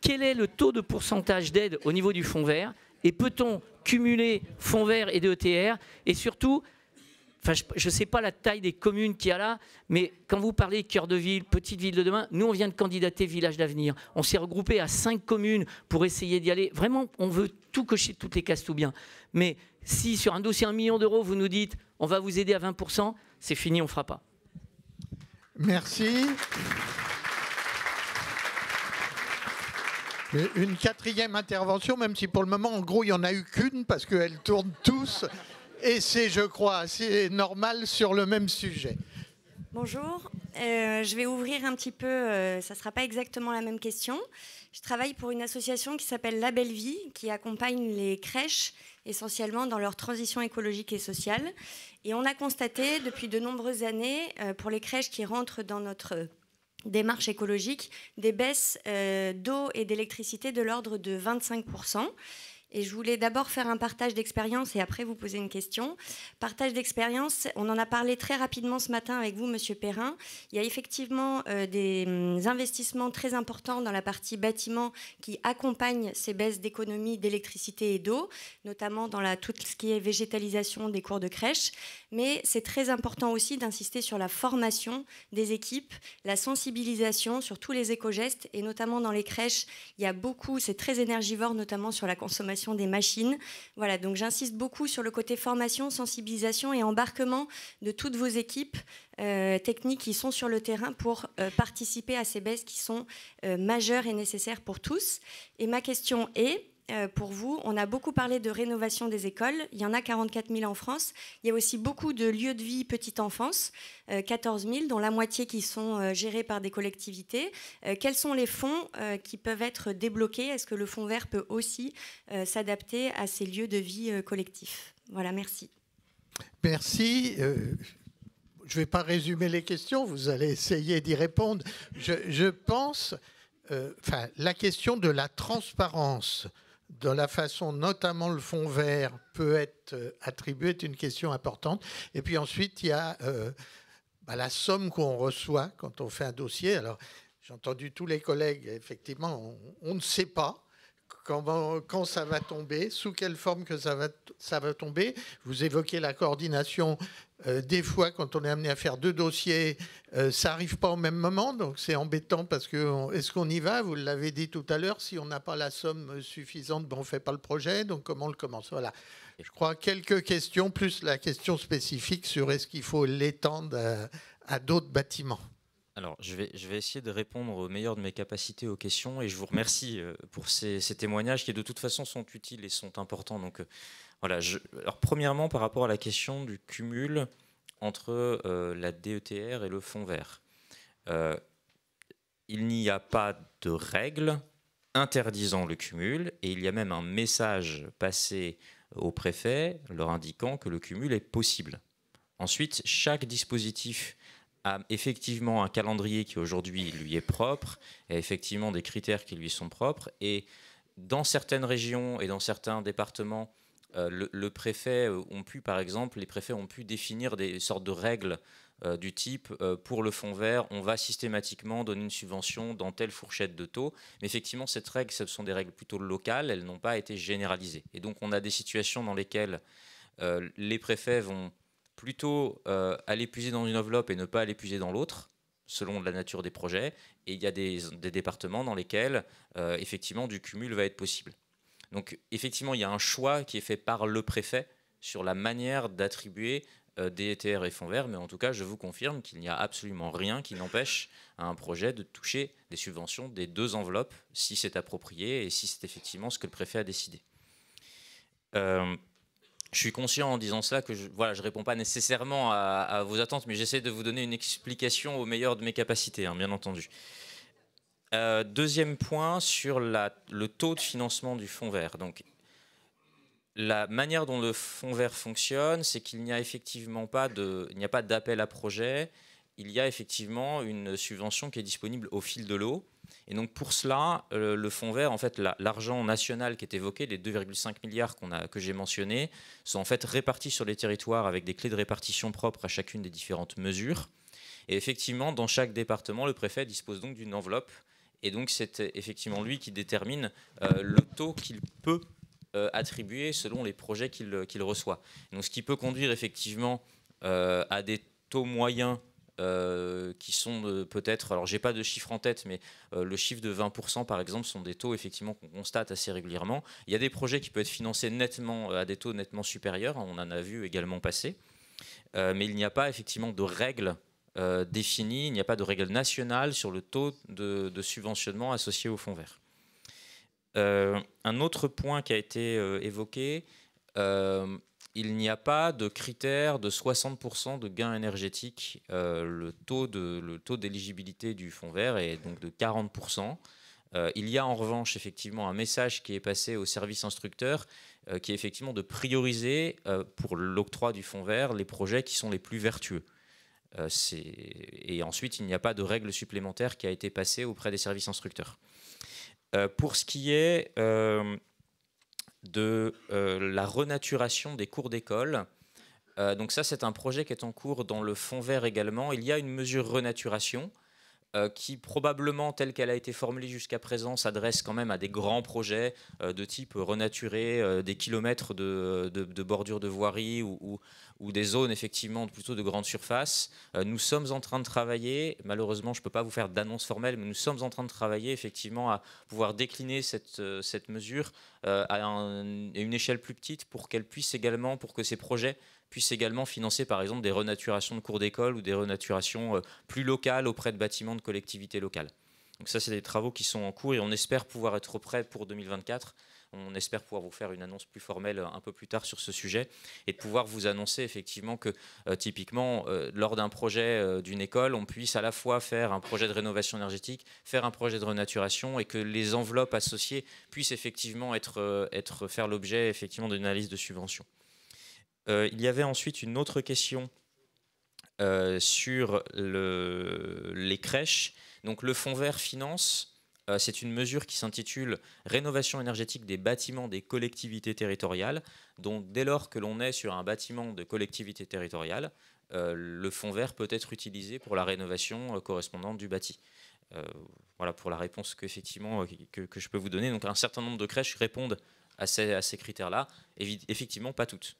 quel est le taux de pourcentage d'aide au niveau du fonds vert et peut-on cumuler fonds verts et DETR Et surtout, Enfin, je ne sais pas la taille des communes qu'il y a là, mais quand vous parlez cœur de ville, petite ville de demain, nous, on vient de candidater Village d'avenir. On s'est regroupé à cinq communes pour essayer d'y aller. Vraiment, on veut tout cocher, toutes les cases, tout bien. Mais si sur un dossier un million d'euros, vous nous dites on va vous aider à 20%, c'est fini, on ne fera pas. Merci. Euh, une quatrième intervention, même si pour le moment, en gros, il n'y en a eu qu'une parce qu'elles tournent tous. Et c'est, je crois, assez normal sur le même sujet. Bonjour, euh, je vais ouvrir un petit peu, euh, ça ne sera pas exactement la même question. Je travaille pour une association qui s'appelle La Belle Vie, qui accompagne les crèches essentiellement dans leur transition écologique et sociale. Et on a constaté depuis de nombreuses années, pour les crèches qui rentrent dans notre des marches écologiques, des baisses euh, d'eau et d'électricité de l'ordre de 25%. Et je voulais d'abord faire un partage d'expérience et après vous poser une question. Partage d'expérience, on en a parlé très rapidement ce matin avec vous, Monsieur Perrin. Il y a effectivement euh, des hum, investissements très importants dans la partie bâtiment qui accompagnent ces baisses d'économie d'électricité et d'eau, notamment dans la, tout ce qui est végétalisation des cours de crèche mais c'est très important aussi d'insister sur la formation des équipes, la sensibilisation sur tous les éco-gestes, et notamment dans les crèches, il y a beaucoup, c'est très énergivore, notamment sur la consommation des machines. Voilà, donc j'insiste beaucoup sur le côté formation, sensibilisation et embarquement de toutes vos équipes euh, techniques qui sont sur le terrain pour euh, participer à ces baisses qui sont euh, majeures et nécessaires pour tous. Et ma question est, euh, pour vous. On a beaucoup parlé de rénovation des écoles. Il y en a 44 000 en France. Il y a aussi beaucoup de lieux de vie petite enfance, 14 euh, 000, dont la moitié qui sont euh, gérés par des collectivités. Quels sont les fonds qui peuvent être débloqués Est-ce que le fonds vert peut aussi s'adapter à ces lieux de vie collectifs Voilà, merci. Merci. je ne vais pas résumer les questions, vous allez essayer d'y répondre. Je, pense, enfin, la question de la transparence dans la façon notamment le fonds vert peut être euh, attribué est une question importante. Et puis ensuite, il y a euh, bah, la somme qu'on reçoit quand on fait un dossier. Alors, j'ai entendu tous les collègues, effectivement, on, ne sait pas quand, quand, ça va tomber, sous quelle forme que ça va, ça va tomber. Vous évoquez la coordination euh, des fois, quand on est amené à faire deux dossiers, euh, ça n'arrive pas au même moment, donc c'est embêtant parce que est-ce qu'on y va Vous l'avez dit tout à l'heure, si on n'a pas la somme euh, suffisante, ben, on ne fait pas le projet, donc comment on le commence Voilà. Je crois quelques questions, plus la question spécifique sur est-ce qu'il faut l'étendre à, d'autres bâtiments. Alors, je vais, je vais essayer de répondre au meilleur de mes capacités aux questions et je vous remercie pour ces, ces témoignages qui, de toute façon, sont utiles et sont importants. Donc, premièrement, par rapport à la question du cumul entre euh, la DETR et le fonds vert, euh, il n'y a pas de règle interdisant le cumul et il y a même un message passé au préfet leur indiquant que le cumul est possible. Ensuite, chaque dispositif a effectivement un calendrier qui aujourd'hui lui est propre, et effectivement des critères qui lui sont propres, et dans certaines régions et dans certains départements, euh, le, préfet euh, ont pu, par exemple, les préfets ont pu définir des sortes de règles euh, du type pour le fonds vert, on va systématiquement donner une subvention dans telle fourchette de taux. Mais effectivement, cette règle, ce sont des règles plutôt locales, elles n'ont pas été généralisées. Et donc, on a des situations dans lesquelles les préfets vont plutôt aller puiser dans une enveloppe et ne pas aller puiser dans l'autre selon la nature des projets, et il y a des départements dans lesquels, effectivement, du cumul va être possible. Donc effectivement, il y a un choix qui est fait par le préfet sur la manière d'attribuer euh, des ETR et fonds verts, mais en tout cas, je vous confirme qu'il n'y a absolument rien qui n'empêche à un projet de toucher des subventions des deux enveloppes, si c'est approprié et si c'est effectivement ce que le préfet a décidé. Euh, je suis conscient en disant cela que je ne je réponds pas nécessairement à, vos attentes, mais j'essaie de vous donner une explication au meilleur de mes capacités, hein, bien entendu. Euh, deuxième point sur la, le taux de financement du fonds vert. Donc, la manière dont le fonds vert fonctionne, c'est qu'il n'y a effectivement pas de, il n'y a pas d'appel à projet. Il y a effectivement une subvention qui est disponible au fil de l'eau. Et donc pour cela, euh, le fonds vert, en fait, l'argent national qui est évoqué, les 2,5 milliards a, que j'ai mentionnés, sont en fait répartis sur les territoires avec des clés de répartition propres à chacune des différentes mesures. Et effectivement, dans chaque département, le préfet dispose donc d'une enveloppe et donc, c'est euh, effectivement lui qui détermine euh, le taux qu'il peut euh, attribuer selon les projets qu'il reçoit. Donc, ce qui peut conduire effectivement à des taux moyens qui sont peut-être, alors j'ai pas de chiffre en tête, mais le chiffre de 20% par exemple sont des taux effectivement qu'on constate assez régulièrement. Il y a des projets qui peuvent être financés nettement à des taux nettement supérieurs, on en a vu également passer, mais il n'y a pas effectivement de règles euh, défini, il n'y a pas de règle nationale sur le taux de, subventionnement associé au fonds vert. Euh, un autre point qui a été euh, évoqué, il n'y a pas de critère de 60% de gains énergétiques. le taux d'éligibilité du fonds vert est donc de 40%. il y a en revanche effectivement un message qui est passé au service instructeur qui est effectivement de prioriser pour l'octroi du fonds vert les projets qui sont les plus vertueux. Euh, et ensuite, il n'y a pas de règle supplémentaire qui a été passée auprès des services instructeurs. Euh, pour ce qui est euh, de la renaturation des cours d'école, donc ça, c'est un projet qui est en cours dans le fond vert également. Il y a une mesure renaturation euh, qui probablement, telle qu'elle a été formulée jusqu'à présent, s'adresse quand même à des grands projets euh, de type renaturer euh, des kilomètres de, bordures de, bordure de voirie ou, des zones effectivement plutôt de grande surface. nous sommes en train de travailler, malheureusement je ne peux pas vous faire d'annonce formelle, mais nous sommes en train de travailler effectivement à pouvoir décliner cette, mesure à une échelle plus petite pour qu'elle puisse également, pour que ces projets puissent également financer par exemple des renaturations de cours d'école ou des renaturations euh, plus locales auprès de bâtiments de collectivités locales. Donc ça, c'est des travaux qui sont en cours et on espère pouvoir être prêt pour 2024. On espère pouvoir vous faire une annonce plus formelle euh, un peu plus tard sur ce sujet et pouvoir vous annoncer effectivement que euh, typiquement lors d'un projet d'une école, on puisse à la fois faire un projet de rénovation énergétique, faire un projet de renaturation et que les enveloppes associées puissent effectivement être, être faire l'objet effectivement d'une analyse de subvention. Euh, il y avait ensuite une autre question euh, sur les crèches. Donc le fonds vert finance euh, c'est une mesure qui s'intitule Rénovation énergétique des bâtiments des collectivités territoriales. Donc dès lors que l'on est sur un bâtiment de collectivité territoriale, le fonds vert peut être utilisé pour la rénovation correspondante du bâti. voilà pour la réponse que, je peux vous donner. Donc un certain nombre de crèches répondent à ces critères-là, effectivement pas toutes.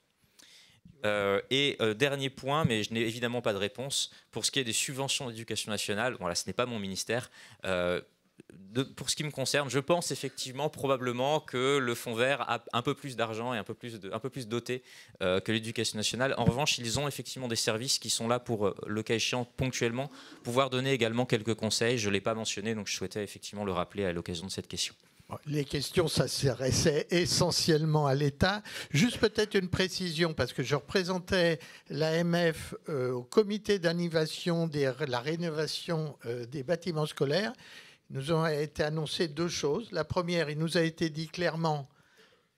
Euh, et euh, dernier point, mais je n'ai évidemment pas de réponse, pour ce qui est des subventions d'éducation nationale, voilà, ce n'est pas mon ministère. Euh, pour ce qui me concerne, je pense effectivement probablement que le Fonds vert a un peu plus d'argent et un peu plus, un peu plus doté que l'éducation nationale. En revanche, ils ont effectivement des services qui sont là pour, le cas échéant, ponctuellement, pouvoir donner également quelques conseils. Je ne l'ai pas mentionné, donc je souhaitais effectivement le rappeler à l'occasion de cette question. Les questions s'adressaient essentiellement à l'État. Juste peut-être une précision, parce que je représentais l'AMF euh, au comité d'animation de la rénovation euh, des bâtiments scolaires. nous ont été annoncées deux choses. La première, il nous a été dit clairement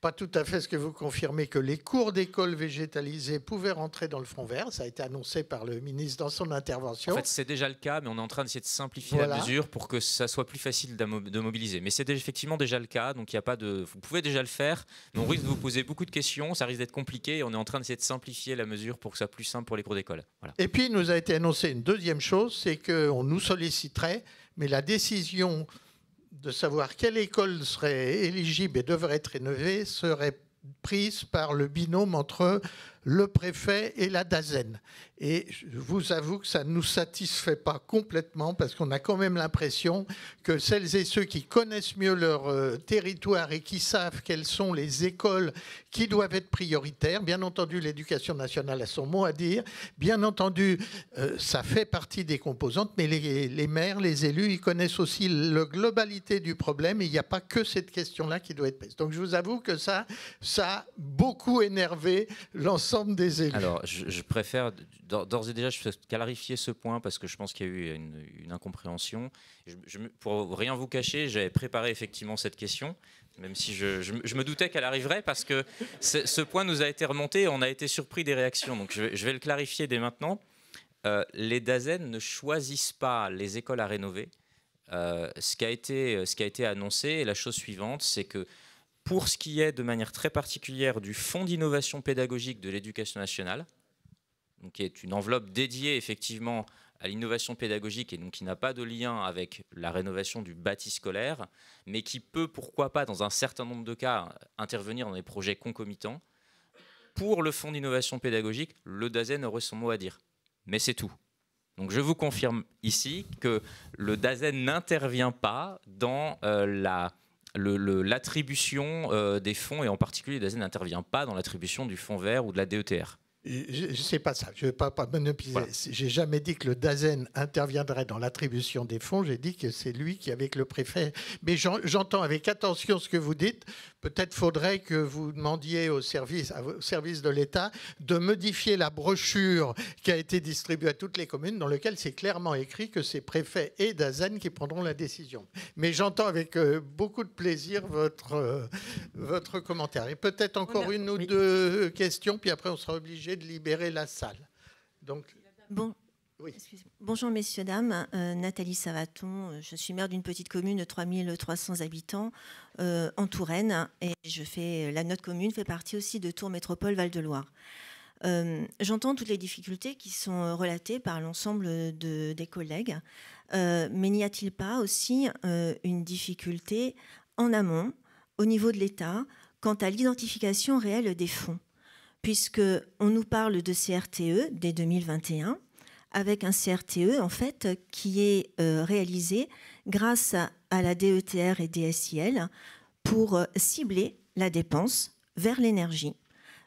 pas tout à fait ce que vous confirmez, que les cours d'école végétalisés pouvaient rentrer dans le Front Vert. Ça a été annoncé par le ministre dans son intervention. En fait, c'est déjà le cas, mais on est en train d'essayer de simplifier la mesure pour que ça soit plus facile de mobiliser. Mais c'est effectivement déjà le cas, donc il a pas de. Vous pouvez déjà le faire, mais on risque de vous poser beaucoup de questions, ça risque d'être compliqué, et on est en train d'essayer de simplifier la mesure pour que ça soit plus simple pour les cours d'école. Et puis, il nous a été annoncé une deuxième chose, c'est qu'on nous solliciterait, mais la décision de savoir quelle école serait éligible et devrait être rénovée serait prise par le binôme entre le préfet et la DAZEN. Et je vous avoue que ça ne nous satisfait pas complètement parce qu'on a quand même l'impression que celles et ceux qui connaissent mieux leur euh, territoire et qui savent quelles sont les écoles qui doivent être prioritaires, bien entendu l'éducation nationale a son mot à dire, bien entendu euh, ça fait partie des composantes, mais les, maires, les élus, ils connaissent aussi la globalité du problème et il n'y a pas que cette question-là qui doit être prise. Donc je vous avoue que ça, ça a beaucoup énervé l'ensemble des élus. Alors, je, préfère, d'ores et déjà, clarifier ce point parce que je pense qu'il y a eu une, incompréhension. pour rien vous cacher, j'avais préparé effectivement cette question, même si je, me doutais qu'elle arriverait parce que ce point nous a été remonté et on a été surpris des réactions. Donc, je, vais le clarifier dès maintenant. Euh, les DAZEN ne choisissent pas les écoles à rénover. Euh, ce, qui a été, ce qui a été annoncé la chose suivante, c'est que pour ce qui est de manière très particulière du Fonds d'innovation pédagogique de l'éducation nationale, qui est une enveloppe dédiée effectivement à l'innovation pédagogique et donc qui n'a pas de lien avec la rénovation du bâti scolaire, mais qui peut, pourquoi pas, dans un certain nombre de cas, intervenir dans des projets concomitants. Pour le Fonds d'innovation pédagogique, le DAZEN aurait son mot à dire. Mais c'est tout. Donc je vous confirme ici que le DAZEN n'intervient pas dans euh, la l'attribution euh, des fonds, et en particulier DAZEN n'intervient pas dans l'attribution du fonds vert ou de la DETR e je ne sais pas ça, je ne vais pas, pas J'ai jamais dit que le DAZEN interviendrait dans l'attribution des fonds, j'ai dit que c'est lui qui, avec le préfet. Mais j'entends avec attention ce que vous dites. Peut-être faudrait que vous demandiez au service, au service de l'État de modifier la brochure qui a été distribuée à toutes les communes, dans laquelle c'est clairement écrit que c'est préfet et Dazen qui prendront la décision. Mais j'entends avec euh, beaucoup de plaisir votre, euh, votre commentaire. Et peut-être encore une ou deux questions, puis après on sera obligé de libérer la salle. Donc, bon. Bonjour messieurs, dames. Euh, Nathalie Savaton, je suis maire d'une petite commune de 3300 habitants. Euh, en Touraine hein, et je fais euh, la note commune fait partie aussi de Tour Métropole Val de Loire. Euh, j'entends toutes les difficultés qui sont relatées par l'ensemble de, des collègues, mais n'y a-t-il pas aussi une difficulté en amont, au niveau de l'État, quant à l'identification réelle des fonds Puisque on nous parle de CRTE dès 2021, avec un CRTE en fait qui est réalisé grâce à à la DETR et DSIL pour euh, cibler la dépense vers l'énergie.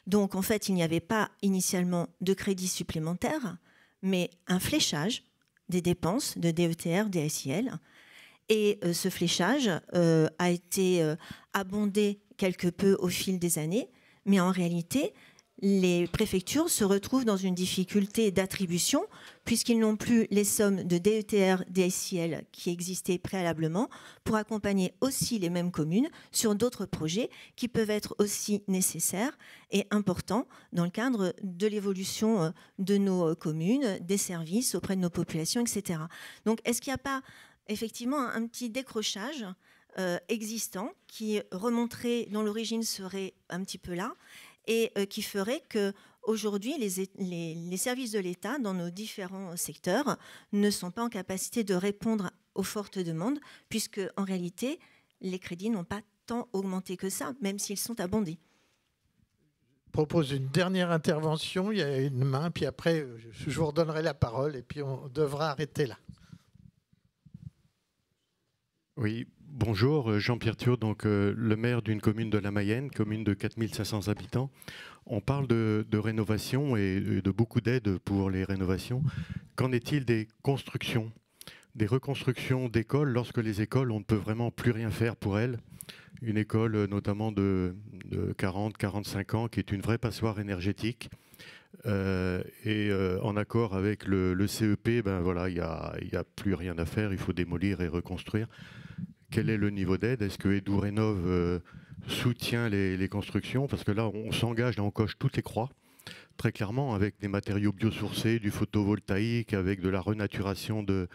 Donc en fait, il n'y avait pas initialement de crédit supplémentaire, mais un fléchage des dépenses de DETR, DSIL. Et euh, ce fléchage euh, a été abondé quelque peu au fil des années, mais en réalité, les préfectures se retrouvent dans une difficulté d'attribution puisqu'ils n'ont plus les sommes de DETR, DSIL qui existaient préalablement pour accompagner aussi les mêmes communes sur d'autres projets qui peuvent être aussi nécessaires et importants dans le cadre de l'évolution euh, de nos euh, communes, des services auprès de nos populations, etc. Donc est-ce qu'il n'y a pas effectivement un petit décrochage euh, existant qui remonterait, dont l'origine serait un petit peu là et euh, qui ferait que aujourd'hui, les, services de l'État dans nos différents secteurs ne sont pas en capacité de répondre aux fortes demandes, puisque en réalité, les crédits n'ont pas tant augmenté que ça, même s'ils sont abondés. Je propose une dernière intervention. Il y a une main, puis après, je vous redonnerai la parole, et puis on devra arrêter là. Oui, bonjour, euh, Jean-Pierre Thur, donc euh, le maire d'une commune de la Mayenne, commune de 4500 habitants. On parle de, rénovation et de beaucoup d'aides pour les rénovations. Qu'en est-il des constructions, des reconstructions d'écoles lorsque les écoles, on ne peut vraiment plus rien faire pour elles Une école euh, notamment de, 40, 45 ans qui est une vraie passoire énergétique. et en accord avec le, CEP, ben voilà, il n'y a, plus rien à faire, il faut démolir et reconstruire quel est le niveau d'aide Est-ce que Renov euh, soutient les, constructions Parce que là, on s'engage, on coche toutes les croix très clairement avec des matériaux biosourcés, du photovoltaïque, avec de la renaturation de,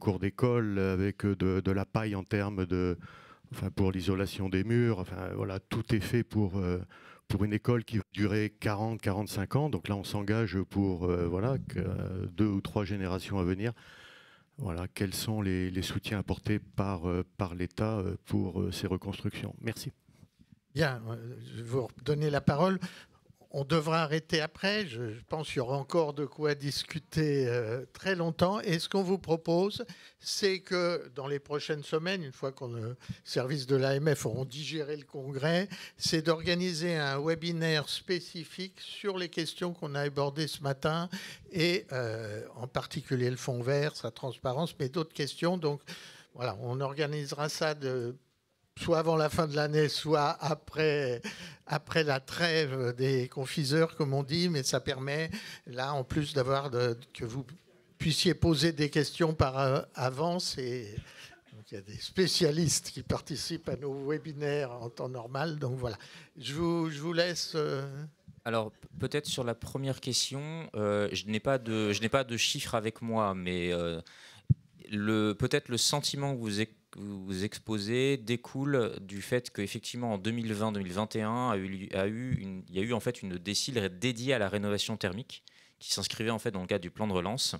cours d'école, avec euh, de, la paille en termes de, pour l'isolation des murs. voilà, tout est fait pour, euh, pour une école qui va durer 40-45 ans. Donc là, on s'engage pour voilà, deux ou trois générations à venir voilà, quels sont les, soutiens apportés par, euh, par l'État euh, pour euh, ces reconstructions Merci. Bien, je vais vous redonner la parole on devra arrêter après. Je pense qu'il y aura encore de quoi discuter euh, très longtemps. Et ce qu'on vous propose, c'est que dans les prochaines semaines, une fois que euh, le service de l'AMF auront digéré le congrès, c'est d'organiser un webinaire spécifique sur les questions qu'on a abordées ce matin et euh, en particulier le fonds vert, sa transparence, mais d'autres questions. Donc voilà, on organisera ça de soit avant la fin de l'année, soit après, après la trêve des confiseurs, comme on dit, mais ça permet, là, en plus d'avoir que vous puissiez poser des questions par euh, avance et il y a des spécialistes qui participent à nos webinaires en temps normal. Donc voilà, je vous, laisse. Euh, Alors peut-être sur la première question, euh, je n'ai pas de je n'ai pas de chiffres avec moi, mais le peut-être le sentiment que vous vous exposez découle du fait qu'effectivement en 2020-2021 a eu, il y a eu en fait une décile dédiée à la rénovation thermique qui s'inscrivait en fait dans le cadre du plan de relance.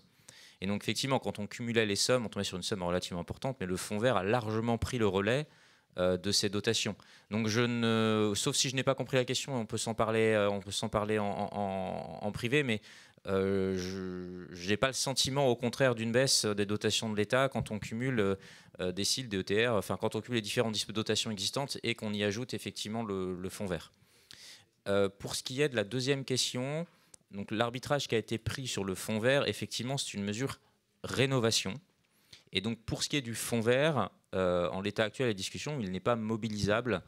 Et donc effectivement, quand on cumulait les sommes, on tombait sur une somme relativement importante, mais le fonds vert a largement pris le relais euh, de ces dotations. Donc je ne, sauf si je n'ai pas compris la question, on peut s'en parler, euh, on peut s'en parler en, privé, mais euh, je n'ai pas le sentiment, au contraire, d'une baisse des dotations de l'État quand on cumule euh, des cils, des ETR, enfin quand on occupe les différentes dispositifs existantes et qu'on y ajoute effectivement le, fond vert. Euh, pour ce qui est de la deuxième question, donc l'arbitrage qui a été pris sur le fonds vert, effectivement, c'est une mesure rénovation. Et donc pour ce qui est du fond vert, euh, en l'état actuel des discussions, il n'est pas mobilisable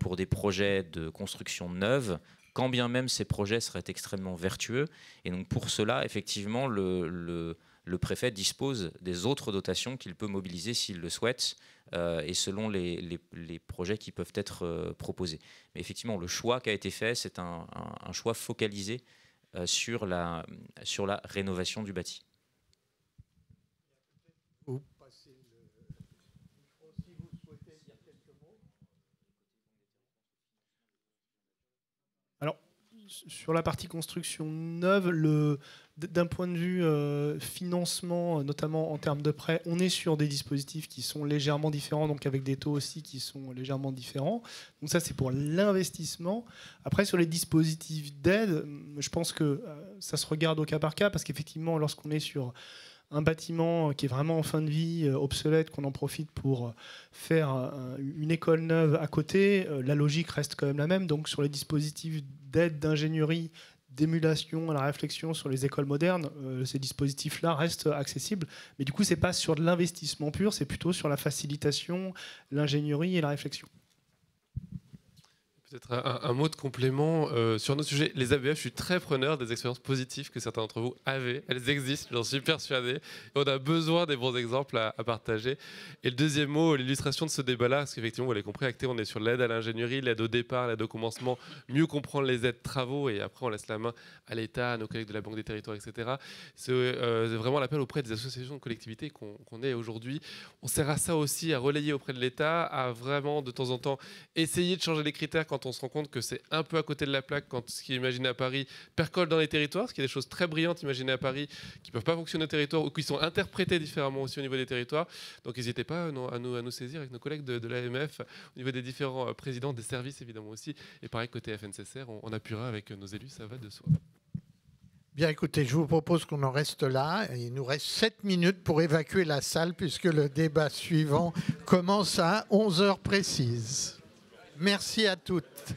pour des projets de construction neuve, quand bien même ces projets seraient extrêmement vertueux. Et donc pour cela, effectivement, le le préfet dispose des autres dotations qu'il peut mobiliser s'il le souhaite euh, et selon les, projets qui peuvent être euh, proposés. Mais effectivement, le choix qui a été fait, c'est un, choix focalisé euh, sur, la, sur la rénovation du bâti. sur la partie construction neuve, d'un point de vue euh, financement, euh, notamment en termes de prêts, on est sur des dispositifs qui sont légèrement différents, donc avec des taux aussi qui sont légèrement différents. Donc ça, c'est pour l'investissement. Après, sur les dispositifs d'aide, je pense que euh, ça se regarde au cas par cas, parce qu'effectivement, lorsqu'on est sur un bâtiment euh, qui est vraiment en fin de vie, euh, obsolète, qu'on en profite pour euh, faire une école neuve à côté, la logique reste quand même la même. Donc sur les dispositifs d'aide d'ingénierie, d'émulation à la réflexion sur les écoles modernes, ces dispositifs-là restent accessibles. Mais du coup, c'est pas sur de l'investissement pur, c'est plutôt sur la facilitation, l'ingénierie et la réflexion un, mot de complément euh, sur notre sujet. Les ABF, je suis très preneur des expériences positives que certains d'entre vous avaient. Elles existent, j'en suis persuadé. on a besoin des bons exemples à, partager. Et le deuxième mot, l'illustration de ce débat-là, parce qu'effectivement, vous l'avez compris, acté, on est sur l'aide à l'ingénierie, l'aide au départ, l'aide au commencement, mieux comprendre les aides travaux, et après, on laisse la main à l'État, à nos collègues de la Banque des Territoires, etc. C'est euh, vraiment l'appel auprès des associations de collectivités qu'on est aujourd'hui. On sert à ça aussi, à relayer auprès de l'État, à vraiment, de temps en temps, essayer de changer les critères quand on se rend compte que c'est un peu à côté de la plaque quand ce qui est imaginé à Paris percole dans les territoires, ce qui est des choses très brillantes imaginées à Paris qui ne peuvent pas fonctionner au territoire ou qui sont interprétées différemment aussi au niveau des territoires. Donc n'hésitez pas euh, à nous, à nous, saisir avec nos collègues de, l'AMF au niveau des différents euh, présidents des services évidemment aussi. Et pareil côté FNCSR on, on appuiera avec euh, nos élus, ça va de soi. Bien écoutez, je vous propose qu'on en reste là. Il nous reste 7 minutes pour évacuer la salle puisque le débat suivant commence à 11 h précises. Merci à toutes.